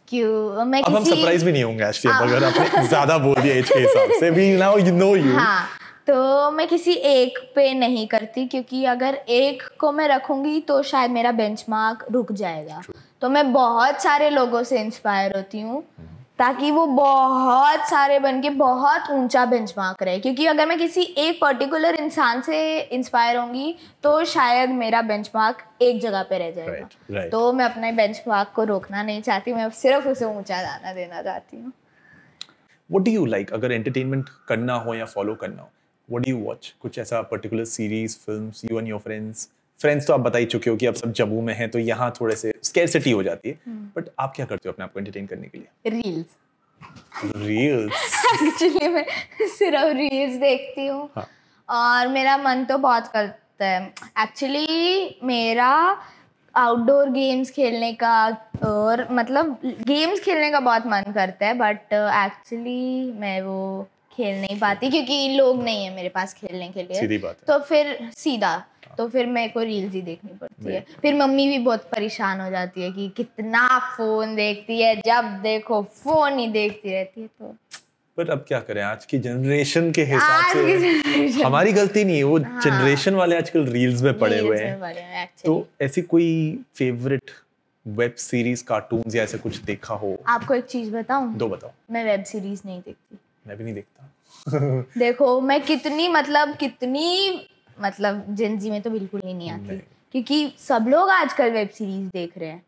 क्यों मैं अब किसी... हम सरप्राइज भी नहीं होंगे एक्चुअली हाँ। अगर आपने ज़्यादा बोल दिया एज के हिसाब से we now you know you हाँ तो मैं किसी एक पे नहीं करती क्योंकि अगर एक को मैं रखूंगी तो शायद मेरा बेंचमार्क रुक जाएगा तो मैं बहुत सारे लोगों से इंस्पायर होती हूँ ताकि वो बहुत सारे बन के बहुत ऊंचा बेंच मार्क रहे क्योंकि अगर मैं किसी एक पर्टिकुलर इंसान से इंस्पायर होंगी तो शायद मेरा बेंच मार्क एक जगह पे रह जाएगा right, right. तो मैं अपने बेंच मार्क को रोकना नहीं चाहती मैं सिर्फ उसे ऊंचा जाना देना चाहती हूँ वट डू यू लाइक अगर एंटरटेनमेंट करना हो या फॉलो करना हो वट डू यू वॉच कुछ ऐसा particular series film you and your friends friends तो आप बता ही चुके हो कि आप सब जम्मू में हैं तो यहाँ थोड़े से स्केरसिटी हो जाती है बट हम्म। hmm. आप क्या करते हो अपने आप को एंटरटेन करने के लिए रील्स रील्स एक्चुअली मैं सिर्फ रील्स देखती हूँ हाँ. और मेरा मन तो बहुत करता है एक्चुअली मेरा आउटडोर गेम्स खेलने का और मतलब गेम्स खेलने का बहुत मन करता है बट एक्चुअली uh, मैं वो खेल नहीं पाती क्योंकि लोग नहीं है मेरे पास खेलने के लिए सीधी बात तो फिर सीधा तो फिर मेरे को रील्स ही देखनी पड़ती है फिर मम्मी भी बहुत परेशान हो जाती है कि कितना फोन देखती है जब देखो फोन ही देखती रहती है तो पर अब क्या करें आज की जनरेशन के हिसाब से हमारी गलती नहीं है वो जनरेशन हाँ। वाले आजकल रील्स में पड़े हुए हैं तो ऐसी कोई फेवरेट वेब सीरीज कार्टून या ऐसे कुछ देखा हो आपको एक चीज बताऊं दो बताओ मैं वेब सीरीज नहीं देखती मैं भी नहीं देखता देखो मैं कितनी मतलब कितनी मतलब जेंजी में तो बिल्कुल ही नहीं आती क्योंकि सब लोग आजकल वेब सीरीज देख रहे हैं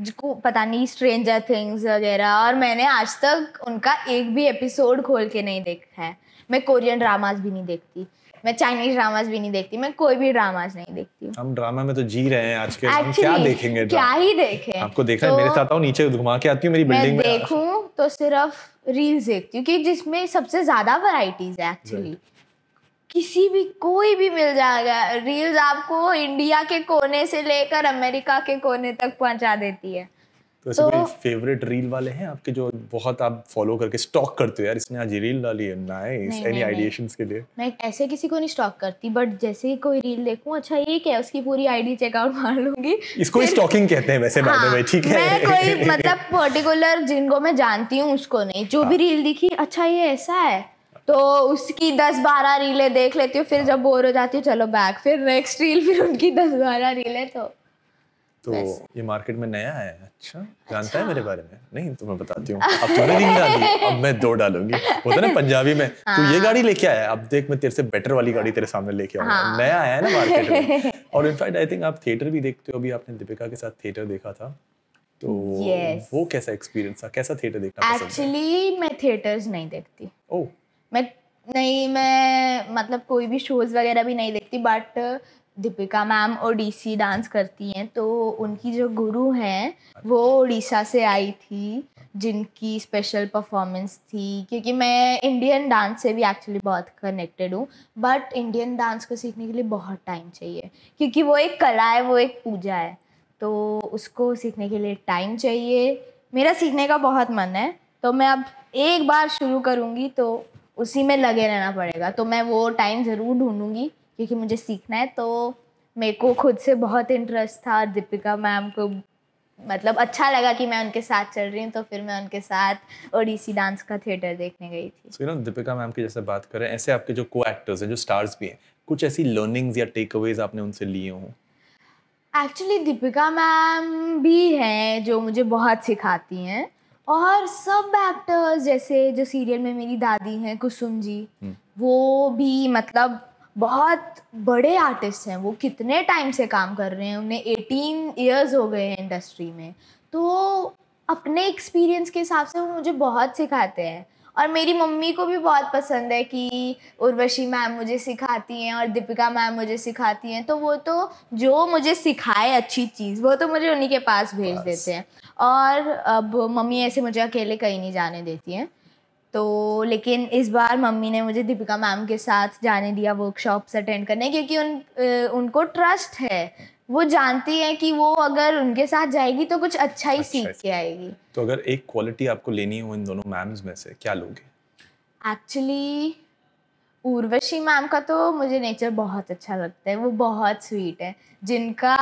जिसको पता नहीं स्ट्रेंजर थिंग्स वगैरह और मैंने आज तक उनका एक भी एपिसोड खोल के नहीं देखा है मैं कोरियन ड्रामाज भी नहीं देखती मैं चाइनीज ड्रामाज भी नहीं देखती मैं कोई भी ड्रामाज नहीं देखती हम ड्रामा में तो जी रहे हैं आज के Actually, हम क्या देखेंगे क्या ही देखें आपको देखना तो, है मेरे तो साथ आओ नीचे घुमा के आती हूँ मेरी बिल्डिंग में देखूँ तो सिर्फ रील्स देखती हूँ कि जिसमें सबसे ज़्यादा वराइटीज़ है एक्चुअली किसी भी कोई भी मिल जाएगा रील्स आपको इंडिया के कोने से लेकर अमेरिका के कोने तक पहुंचा देती है तो तो, फेवरेट रील वाले हैं आपके जो बहुत आप फॉलो करके स्टॉक करते हो यार इसने आज रील डाली है नाइस एनी आइडिएशंस के लिए मैं ऐसे किसी को नहीं स्टॉक करती बट जैसे ही कोई रील देखूं अच्छा ये क्या है उसकी पूरी आईडी चेक आउट मार लूंगी इसको स्टॉकिंग कहते हैं वैसे बाय द वे ठीक है मैं कोई मतलब पर्टिकुलर जिनको मैं जानती हूं उसको नहीं जो भी रील हाँ। दिखी अच्छा ये ऐसा है तो उसकी दस बारह रीलें देख लेती हूँ फिर जब बोर हो जाती हूँ चलो बैक फिर नेक्स्ट रील फिर उनकी दस बारह रीलें तो तो ये मार्केट में नया है अच्छा, अच्छा। जानता अच्छा। है मेरे बारे में नहीं तो मैं बताती हूँ अब तूने तीन डाली अब मैं दो डालूंगी होता तो ना पंजाबी में हाँ। तू ये हाँ। गाड़ी लेके आया अब देख मैं तेरे से बेटर वाली गाड़ी तेरे सामने लेके आया हाँ। नया आया है ना मार्केट में और इनफैक्ट आई थिंक आप थिएटर भी देखते हो अभी आपने दीपिका के साथ थिएटर देखा था तो yes. वो कैसा एक्सपीरियंस था कैसा थिएटर देखना एक्चुअली मैं थिएटर्स नहीं देखती ओ oh। मैं नहीं मैं मतलब कोई भी शोज वगैरह भी नहीं देखती बट दीपिका मैम ओडिसी डांस करती हैं तो उनकी जो गुरु हैं वो उड़ीसा से आई थी जिनकी स्पेशल परफॉर्मेंस थी क्योंकि मैं इंडियन डांस से भी एक्चुअली बहुत कनेक्टेड हूँ बट इंडियन डांस को सीखने के लिए बहुत टाइम चाहिए क्योंकि वो एक कला है वो एक पूजा है तो उसको सीखने के लिए टाइम चाहिए मेरा सीखने का बहुत मन है तो मैं अब एक बार शुरू करूँगी तो उसी में लगे रहना पड़ेगा तो मैं वो टाइम ज़रूर ढूँढूँगी क्योंकि मुझे सीखना है तो मेरे को खुद से बहुत इंटरेस्ट था दीपिका मैम को मतलब अच्छा लगा कि मैं उनके साथ चल रही हूँ तो फिर मैं उनके साथ ओडिसी डांस का थिएटर देखने गई थी so you know Deepika ma'am की जैसे बात करें ऐसे आपके जो को एक्टर्स हैं जो स्टार्स भी हैं कुछ ऐसी लर्निंग्स या टेक अवेज आपने उनसे लिए हों एक्चुअली दीपिका मैम भी हैं जो मुझे बहुत सिखाती हैं और सब एक्टर्स जैसे जो सीरियल में मेरी दादी हैं कुसुम जी हम्म। वो भी मतलब बहुत बड़े आर्टिस्ट हैं वो कितने टाइम से काम कर रहे हैं उन्हें एटीन ईयर्स हो गए हैं इंडस्ट्री में तो अपने एक्सपीरियंस के हिसाब से वो मुझे बहुत सिखाते हैं और मेरी मम्मी को भी बहुत पसंद है कि उर्वशी मैम मुझे सिखाती हैं और दीपिका मैम मुझे सिखाती हैं तो वो तो जो मुझे सिखाए अच्छी चीज़ वो तो मुझे उन्हीं के पास भेज देते हैं और अब मम्मी ऐसे मुझे अकेले कहीं नहीं जाने देती हैं तो लेकिन इस बार मम्मी ने मुझे दीपिका मैम के साथ जाने दिया वर्कशॉप्स अटेंड करने क्योंकि उन उनको ट्रस्ट है वो जानती है कि वो अगर उनके साथ जाएगी तो कुछ अच्छा ही अच्छा सीख के आएगी तो अगर एक क्वालिटी आपको लेनी हो इन दोनों मैम्स में से क्या लोगे एक्चुअली उर्वशी मैम का तो मुझे नेचर बहुत अच्छा लगता है वो बहुत स्वीट है जिनका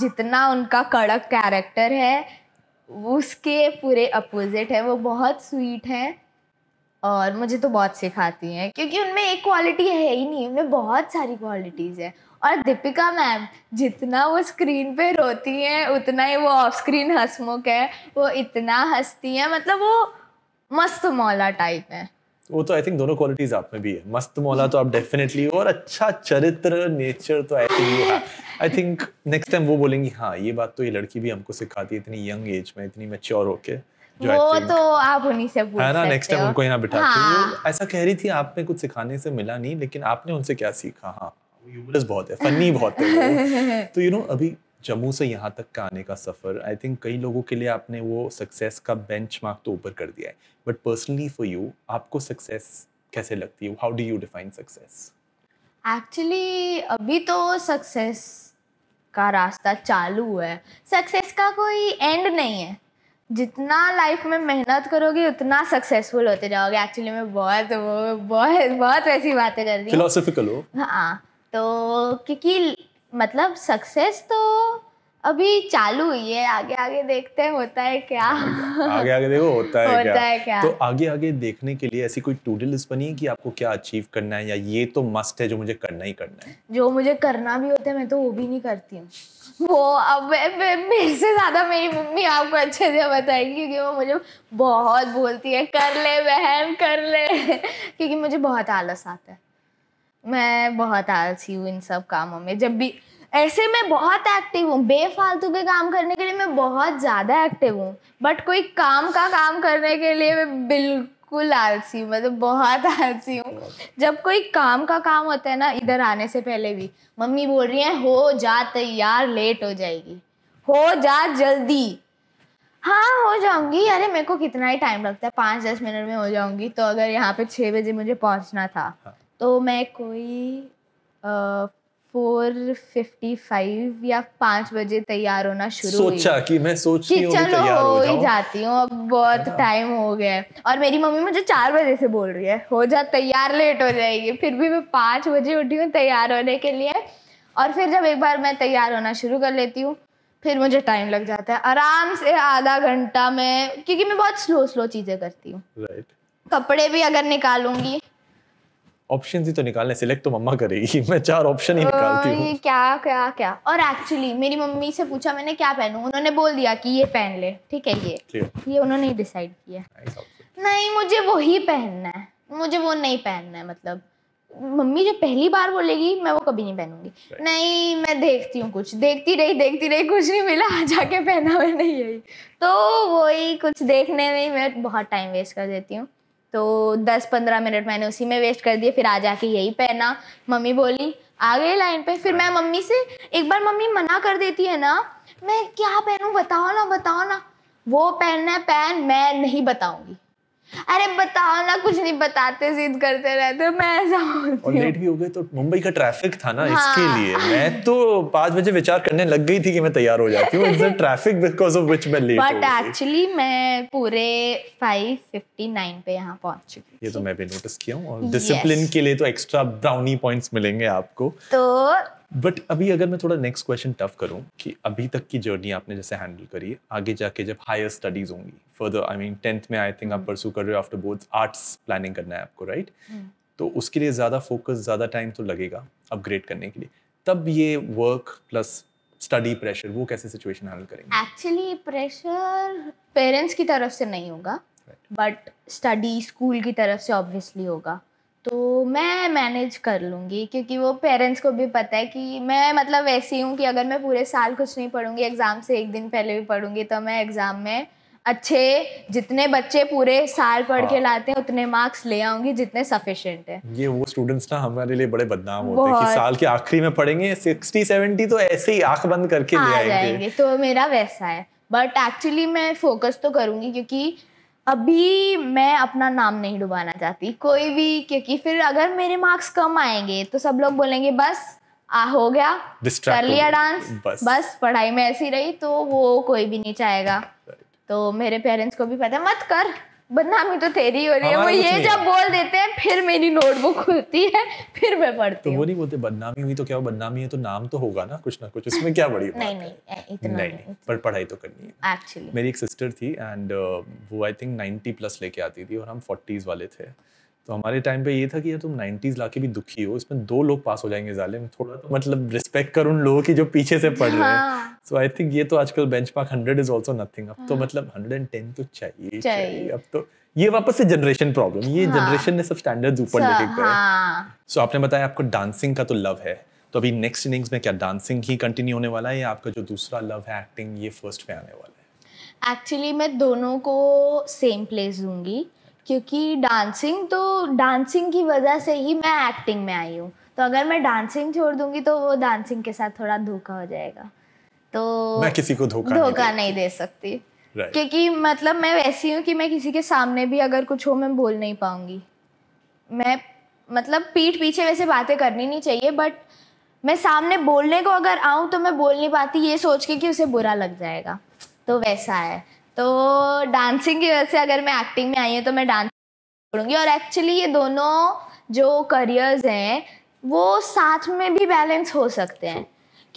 जितना उनका कड़क कैरेक्टर है उसके पूरे अपोजिट है वो बहुत स्वीट है और मुझे तो बहुत सिखाती हैं क्योंकि उनमें एक क्वालिटी है ही नहीं उनमें बहुत सारी क्वालिटीज़ है और दीपिका मैम जितना वो स्क्रीन पे रोती हैं उतना ही वो ऑफ स्क्रीन हंसमुख है वो इतना हंसती हैं मतलब वो मस्त मौला टाइप है वो तो आई थिंक दोनों क्वालिटीज आप में भी है मस्त मौला तो आप डेफिनेटली और अच्छा चरित्र नेचर तो I think I think next time वो बोलेंगी हाँ ये बात तो ये लड़की भी हमको सिखाती है इतनी यंग एज में इतनी मेच्योर होके जो वो तो आप उन्हीं से पूछ है ना नेक्स्ट टाइम उनको यहाँ बिठा हाँ। ऐसा कह रही थी कुछ सिखाने से मिला नहीं लेकिन आपने उनसे क्या सीखा हाँ ह्यूमरस बहुत है फनी बहुत है तो यू नो अभी जम्मू से यहाँ तक का आने का सफ़र आई थिंक कई लोगों के लिए आपने वो सक्सेस का बेंच मार्क तो ऊपर कर दिया है बट पर्सनली फॉर यू आपको सक्सेस कैसे लगती है how do you define success actually अभी तो सक्सेस का रास्ता चालू है सक्सेस का कोई एंड नहीं है जितना लाइफ में मेहनत करोगे उतना सक्सेसफुल होते जाओगे एक्चुअली मैं बहुत बहुत बहुत वैसी बातें कर रही फिलोसफिकल हो हाँ तो क्योंकि मतलब सक्सेस तो अभी चालू हुई है आगे आगे देखते हैं होता है क्या आगे आगे देखो होता है होता क्या? है क्या तो आगे आगे देखने के लिए ऐसी कोई टू लिस्ट बनी है कि आपको क्या अचीव करना है या ये तो मस्ट है जो मुझे करना ही करना है जो मुझे करना भी होता है मैं तो वो भी नहीं करती हूँ वो अब मेरे से ज़्यादा मेरी मम्मी आपको अच्छे से बताएगी क्योंकि वो मुझे बहुत बोलती है कर ले बहन कर ले क्योंकि मुझे बहुत आलस आता है मैं बहुत आलसी हूँ इन सब कामों में जब भी ऐसे मैं बहुत एक्टिव हूँ बेफालतू के काम करने के लिए मैं बहुत ज़्यादा एक्टिव हूँ बट कोई काम का काम करने के लिए मैं बिल्कुल आलसी हूँ मतलब बहुत आलसी हूँ जब कोई काम का काम होता है ना इधर आने से पहले भी मम्मी बोल रही है हो जा तैयार लेट हो जाएगी हो जा जल्दी हाँ हो जाऊंगी अरे मेरे को कितना ही टाइम लगता है पाँच दस मिनट में हो जाऊंगी तो अगर यहाँ पे छः बजे मुझे पहुँचना था हाँ। तो मैं कोई फोर फिफ्टी फाइव या पाँच बजे तैयार होना शुरू सोचा कि मैं सोच कि चलो हो ही जाती हूँ अब बहुत टाइम हाँ। हो गया है और मेरी मम्मी मुझे चार बजे से बोल रही है हो जा तैयार लेट हो जाएगी फिर भी मैं पाँच बजे उठी हूँ तैयार होने के लिए और फिर जब एक बार मैं तैयार होना शुरू कर लेती हूँ फिर मुझे टाइम लग जाता है आराम से आधा घंटा में क्योंकि मैं बहुत स्लो स्लो चीज़ें करती हूँ right. कपड़े भी अगर निकालूंगी ऑप्शन ही तो निकालने सिलेक्ट तो मम्मा करेगी मैं चार ऑप्शन ही निकालती हूँ क्या क्या क्या और एक्चुअली मेरी मम्मी से पूछा मैंने क्या पहनू उन्होंने बोल दिया कि ये पहन ले ठीक है ये Clear. ये उन्होंने डिसाइड किया नहीं मुझे वो ही पहनना है मुझे वो नहीं पहनना है मतलब मम्मी जो पहली बार बोलेगी मैं वो कभी नहीं पहनूंगी नहीं मैं देखती हूँ कुछ देखती रही देखती रही कुछ नहीं मिला जाके पहना मैंने यही तो वही कुछ देखने में मैं बहुत टाइम वेस्ट कर देती हूँ तो दस पंद्रह मिनट मैंने उसी में वेस्ट कर दिए फिर आ जाके यही पहना मम्मी बोली आ गई लाइन पे फिर मैं मम्मी से एक बार मम्मी मना कर देती है ना मैं क्या पहनूँ बताओ ना बताओ ना वो पहनना है पहन मैं नहीं बताऊंगी अरे बताओ ना कुछ नहीं बताते जिद करते रहते मैं ऐसा और लेट भी हो गए तो मुंबई का ट्रैफिक था ना हाँ। इसके लिए मैं तो पांच बजे विचार करने लग गई थी कि मैं तैयार हो जाती हूँ ट्रैफिक बिकॉज ऑफ व्हिच मैं लेट बट एक्चुअली मैं पूरे फाइव फिफ्टी नाइन पे यहाँ पहुंच चुकी हूँ ये तो मैं भी नोटिस किया हूँ और डिसिप्लिन yes. के लिए तो एक्स्ट्रा ब्राउनी पॉइंट्स मिलेंगे आपको तो बट अभी अगर मैं थोड़ा नेक्स्ट क्वेश्चन टफ करूँ कि अभी तक की जर्नी आपने जैसे हैंडल करी है आगे जाके जब हायर स्टडीज होंगी फर्दर आई मीन टेंथ में आई थिंक आप परसू hmm. कर रहे हो आफ्टर बोर्ड आर्ट्स प्लानिंग करना है आपको राइट right? hmm. तो उसके लिए ज़्यादा फोकस ज़्यादा टाइम तो लगेगा अपग्रेड करने के लिए तब ये वर्क प्लस स्टडी प्रेशर वो कैसे सिचुएशन हैंडल करेंगे एक्चुअली प्रेशर पेरेंट्स की तरफ से नहीं होगा बट स्टडी स्कूल की तरफ से ऑब्वियसली होगा तो मैं मैनेज कर लूँगी क्योंकि वो पेरेंट्स को भी पता है कि मैं मतलब ऐसी हूँ कि अगर मैं पूरे साल कुछ नहीं पढ़ूँगी एग्ज़ाम से एक दिन पहले भी पढ़ूँगी तो मैं एग्ज़ाम में अच्छे जितने बच्चे पूरे साल पढ़ के हाँ। लाते हैं उतने मार्क्स ले आऊंगी जितने सफिशिएंट है ये वो स्टूडेंट्स ना हमारे लिए बड़े बदनाम होते हैं कि साल के आखिरी में पढ़ेंगे 60 70 तो ऐसे ही आंख बंद करके ले आएंगे तो मेरा वैसा है बट एक्चुअली मैं फोकस तो करूंगी क्योंकि अभी मैं अपना नाम नहीं डुबाना चाहती कोई भी क्योंकि फिर अगर मेरे मार्क्स कम आएंगे तो सब लोग बोलेंगे बस आ हो गया कर लिया डांस बस।, बस पढ़ाई में ऐसी रही तो वो कोई भी नहीं चाहेगा right. तो मेरे पेरेंट्स को भी पता मत कर बदनामी तो तेरी हो रही है वो ये जब बोल देते हैं फिर मेरी नोटबुक खुलती है फिर मैं पढ़ती हूँ तो वो नहीं बोलते बदनामी हुई तो क्या बदनामी है तो नाम तो होगा ना कुछ ना कुछ इसमें क्या बड़ी नहीं नहीं नहीं, नहीं पर पढ़ाई तो करनी है एक्चुअली मेरी एक सिस्टर थी एंड uh, वो आई थिंक नाइनटी प्लस लेके आती थी और हम फोर्टीज वाले थे तो हमारे टाइम पे ये था कि यार तुम नाइन्टीज लाके भी दुखी हो इसमें दो लोग पास हो जाएंगे जालिम थोड़ा तो मतलब रिस्पेक्ट कर उन लोगों की जो पीछे से पढ़ रहे हैं सो आई थिंक ये तो आजकल benchmark hundred is also nothing अब तो हाँ। मतलब हंड्रेड एंड टेन तो चाहिए अब तो ये वापस से जनरेशन प्रॉब्लम ये जनरेशन हाँ। ने सब स्टैंडर्ड्स ऊपर लेके गए सो हाँ। आपने बताया आपको डांसिंग का तो लव है तो अभी नेक्स्ट इनिंग्स में क्या डांसिंग ही कंटिन्यू होने वाला है या आपका जो दूसरा लव है एक्टिंग ये फर्स्ट पे आने वाला है एक्चुअली मैं दोनों को सेम प्लेस दूंगी क्योंकि डांसिंग तो डांसिंग की वजह से ही मैं एक्टिंग में आई हूँ तो अगर मैं डांसिंग छोड़ दूंगी तो वो डांसिंग के साथ थोड़ा धोखा हो जाएगा तो मैं किसी को धोखा धोखा नहीं, नहीं दे सकती क्योंकि मतलब मैं वैसी हूँ कि मैं किसी के सामने भी अगर कुछ हो मैं बोल नहीं पाऊंगी मैं मतलब पीठ पीछे वैसे बातें करनी नहीं चाहिए बट मैं सामने बोलने को अगर आऊँ तो मैं बोल नहीं पाती ये सोच के कि उसे बुरा लग जाएगा तो वैसा है तो डांसिंग की वजह से अगर मैं एक्टिंग में आई हूँ तो मैं डांस करूँगी और एक्चुअली ये दोनों जो करियर्स हैं वो साथ में भी बैलेंस हो सकते हैं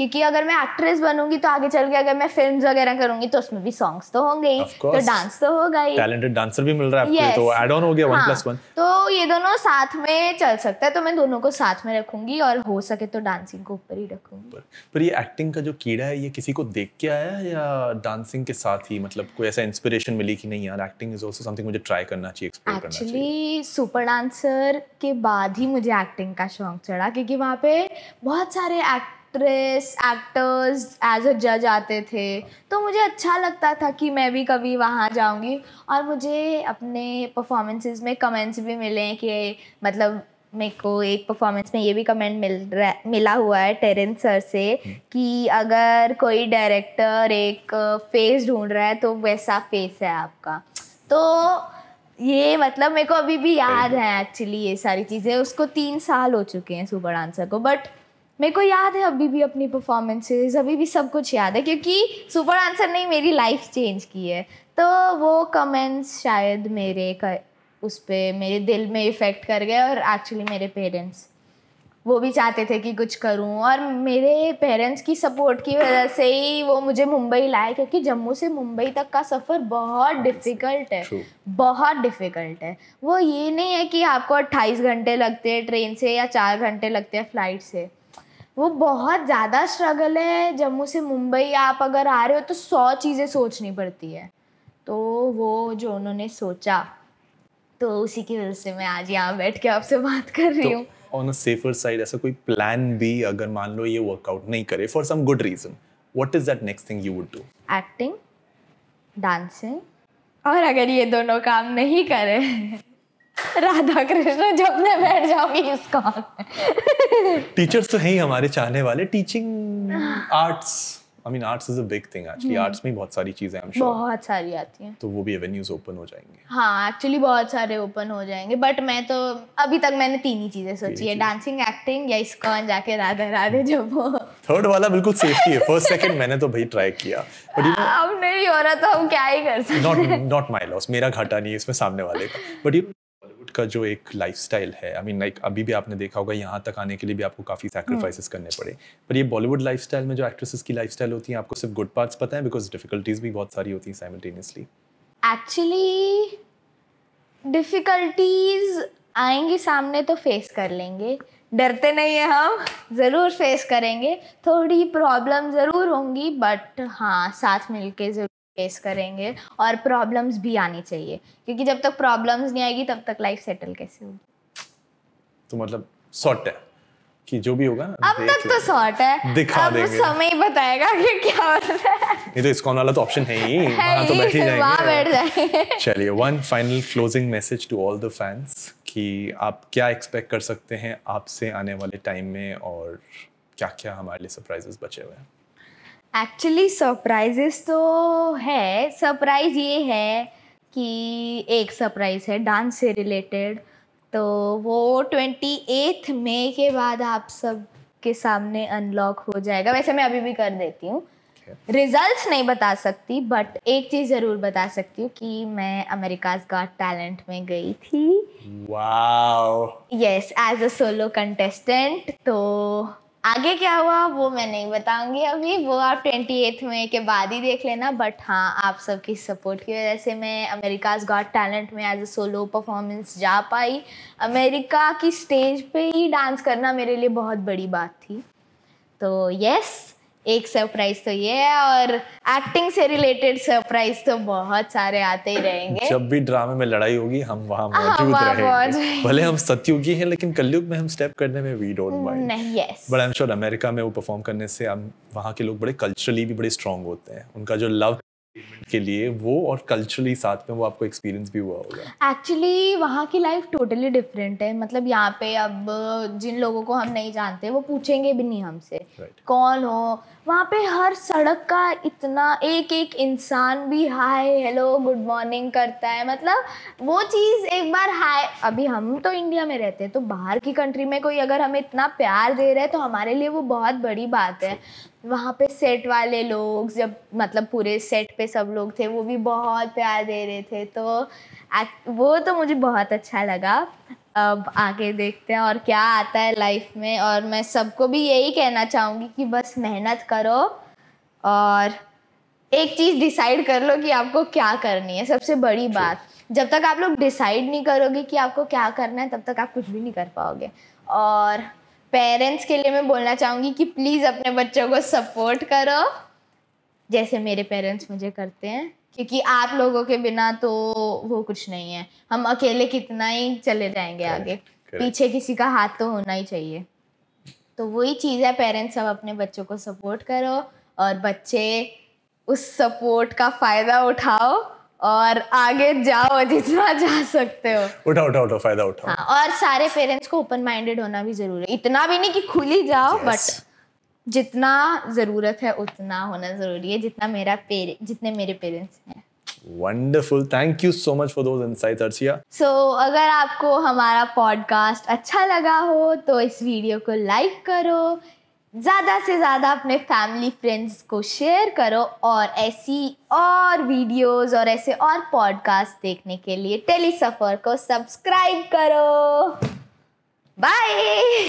क्योंकि अगर मैं एक्ट्रेस बनूंगी तो आगे चल के अगर मैं फिल्म्स वगैरह करूंगी तो उसमें भी सॉन्ग्स तो होंगे ही तो डांस तो होगा ही टैलेंटेड डांसर भी मिल रहा है yes. तो एड ऑन हो गया वन प्लस वन तो ये दोनों साथ में चल सकता है तो मैं दोनों को साथ में रखूंगी और हो सके तो डांसिंग को ऊपर ही रखूंगी पर, पर ये एक्टिंग का जो कीड़ा है ये किसी को देख के आया है या डांसिंग के साथ ही मतलब कोई ऐसा इंस्पिरेशन मिली कि नहीं यार एक्टिंग इज आल्सो समथिंग मुझे ट्राई करना चाहिए एक्सप्लोर करना चाहिए एक्चुअली सुपर डांसर के बाद ही मुझे एक्टिंग का शौक चढ़ा क्योंकि वहां पे बहुत सारे act actress actors as a जज आते थे तो मुझे अच्छा लगता था कि मैं भी कभी वहाँ जाऊँगी और मुझे अपने परफॉर्मेंसेस में कमेंट्स भी मिले कि मतलब मेरे को एक परफॉर्मेंस में ये भी कमेंट मिल रहा मिला हुआ है टेरेंस सर से कि अगर कोई डायरेक्टर एक फेस ढूंढ रहा है तो वैसा फेस है आपका तो ये मतलब मेरे को अभी भी याद है एक्चुअली ये सारी चीज़ें उसको तीन साल हो चुके हैं सुपर डांसर को बट મેકો યાદ હે અબ્બી ભી અપની પરફોર્મન્સિસ અબ્બી ભી સબ કુછ યાદ હે ક્યોકી સુપર આન્સર ને મારી લાઈફ ચેન્જ કી હે તો વો કમેન્ટસ શાયદ મેરે ઉસ પે મેરે દિલ મે ઇફેક્ટ કર ગયા ઓર એક્ચ્યુઅલી મેરે પેરેન્ટ્સ વો ભી ચાહતે થે કી કુછ કરું ઓર મેરે પેરેન્ટ્સ કી સપોર્ટ કી વજહ સે હી વો મુજે મુંબઈ લાયા ક્યોકી જમ્મુ સે મુંબઈ તક કા સફર બહોત ડિફિકલ્ટ હે બહોત ડિફિકલ્ટ હે વો યે નહીં હે કી આપકો 28 ઘંટે લગતે હે ટ્રેન સે યા 4 ઘંટે લગતે હે ફ્લાઇટ સે वो बहुत ज़्यादा स्ट्रगल है जम्मू से मुंबई आप अगर आ रहे हो तो सौ चीज़ें सोचनी पड़ती है तो वो जो उन्होंने सोचा तो उसी की वजह से मैं आज यहाँ बैठ के आपसे बात कर रही तो हूँ ऑन अ सेफर साइड ऐसा कोई प्लान भी अगर मान लो ये वर्कआउट नहीं करे for some good reason what is that next thing you would do acting dancing और अगर ये दोनों काम नहीं करे राधा कृष्ण जब मैं बैठ जाऊंगी कॉल टीचर्स तो हैं हमारे चाहने वाले teaching arts I mean arts is a big thing actually arts में बहुत सारी चीजें आई एम श्योर बहुत सारी आती हैं तो वो भी एवेन्यूज ओपन हो जाएंगे हाँ एक्चुअली बहुत सारे ओपन हो जाएंगे बट मैं तो अभी तक मैंने तीन ही चीजें सोची है डांसिंग एक्टिंग या इसकॉन जाके राधे राधे जब थर्ड वाला बिल्कुल सेफ्टी है फर्स्ट सेकंड मैंने तो भाई ट्राई किया बट यू अब नहीं हो रहा तो हम क्या ही कर सकते नॉट नॉट माय लॉस मेरा घाटा नहीं है इसमें सामने वाले का बट यू बॉलीवुड का जो एक लाइफस्टाइल है आई मीन लाइक अभी भी आपने देखा होगा यहाँ तक आने के लिए भी आपको काफ़ी सैक्रिफाइसेस हम्म। करने पड़े पर ये बॉलीवुड लाइफस्टाइल में जो एक्ट्रेसेस की लाइफस्टाइल होती है आपको सिर्फ गुड पार्ट्स पता है बिकॉज डिफिकल्टीज भी बहुत सारी होती हैं साइमल्टेनियसली एक्चुअली डिफिकल्टीज आएंगी सामने तो फेस कर लेंगे डरते नहीं हैं हम ज़रूर फेस करेंगे थोड़ी प्रॉब्लम ज़रूर होंगी बट हाँ साथ मिलके ज़रूर फेस करेंगे और प्रॉब्लम्स भी आनी चाहिए क्योंकि जब तक प्रॉब्लम्स नहीं आएगी तब तक लाइफ सेटल कैसे होगी तो मतलब सॉर्ट है कि जो भी होगा अब तक तो सॉर्ट है दिखा अब देंगे समय ही बताएगा कि क्या होता है ये तो इसको वाला तो ऑप्शन है ही वहां तो बैठ ही जाएंगे वहां बैठ जाएंगे चलिए one final closing message to all the fans कि आप क्या एक्सपेक्ट कर सकते हैं आपसे आने वाले टाइम में और क्या क्या हमारे लिए सरप्राइजेस बचे हुए हैं एक्चुअली सरप्राइजेस तो है सरप्राइज ये है कि एक सरप्राइज है डांस से रिलेटेड तो वो ट्वेंटी एथ मे के बाद आप सब के सामने अनलॉक हो जाएगा वैसे मैं अभी भी कर देती हूँ रिजल्ट्स नहीं बता सकती बट एक चीज जरूर बता सकती हूँ कि मैं अमेरिकाज गॉट टैलेंट में गई थी yes as a solo contestant तो आगे क्या हुआ वो मैं नहीं बताऊंगी अभी वो आप ट्वेंटी एथ में के बाद ही देख लेना बट हाँ आप सबकी सपोर्ट की वजह से मैं अमेरिकाज गॉट टैलेंट में एज अ सोलो परफॉर्मेंस जा पाई अमेरिका की स्टेज पे ही डांस करना मेरे लिए बहुत बड़ी बात थी तो यस एक सरप्राइज तो ये है और एक्टिंग से रिलेटेड सरप्राइज तो बहुत सारे आते ही रहेंगे जब भी ड्रामे में लड़ाई होगी हम वहाँ हाँ, मौजूद रहेंगे भले हम सत्युगी हैं लेकिन कलयुग में हम स्टेप करने में we don't mind yes but I am sure America में वो परफॉर्म करने से हम वहाँ के लोग बड़े कल्चरली भी बड़े स्ट्रांग होते हैं उनका जो लव के लिए वो और कल्चरली साथ में वो आपको एक्सपीरियंस भी हुआ होगा एक्चुअली वहाँ की लाइफ टोटली डिफरेंट है मतलब यहाँ पे अब जिन लोगों को हम नहीं जानते वो पूछेंगे भी नहीं हमसे right. कौन हो वहाँ पे हर सड़क का इतना एक एक इंसान भी हाय हेलो गुड मॉर्निंग करता है मतलब वो चीज़ एक बार हाय अभी हम तो इंडिया में रहते हैं तो बाहर की कंट्री में कोई अगर हमें इतना प्यार दे रहा है तो हमारे लिए वो बहुत बड़ी बात है वहाँ पे सेट वाले लोग जब मतलब पूरे सेट पे सब लोग थे वो भी बहुत प्यार दे रहे थे तो वो तो मुझे बहुत अच्छा लगा अब आगे देखते हैं और क्या आता है लाइफ में और मैं सबको भी यही कहना चाहूँगी कि बस मेहनत करो और एक चीज़ डिसाइड कर लो कि आपको क्या करनी है सबसे बड़ी बात जब तक आप लोग डिसाइड नहीं करोगे कि आपको क्या करना है तब तक आप कुछ भी नहीं कर पाओगे और पेरेंट्स के लिए मैं बोलना चाहूँगी कि प्लीज़ अपने बच्चों को सपोर्ट करो जैसे मेरे पेरेंट्स मुझे करते हैं क्योंकि आप लोगों के बिना तो वो कुछ नहीं है हम अकेले कितना ही चले जाएंगे correct, आगे correct. पीछे किसी का हाथ तो होना ही चाहिए तो वही चीज़ है पेरेंट्स सब अपने बच्चों को सपोर्ट करो और बच्चे उस सपोर्ट का फ़ायदा उठाओ और आगे जाओ जितना जा सकते हो उठा उठा उठा फायदा उठा हाँ, और सारे पेरेंट्स को ओपन माइंडेड होना भी जरूरी है इतना भी नहीं कि खुली जाओ yes. बट जितना जरूरत है उतना होना जरूरी है जितना मेरा पेरे जितने मेरे पेरेंट्स हैं wonderful thank you so much for those insights Archiya so अगर आपको हमारा पॉडकास्ट अच्छा लगा हो तो इस वीडियो को लाइक करो ज़्यादा से ज़्यादा अपने फैमिली फ्रेंड्स को शेयर करो और ऐसी और वीडियोस और ऐसे और पॉडकास्ट देखने के लिए टेली सफर को सब्सक्राइब करो बाय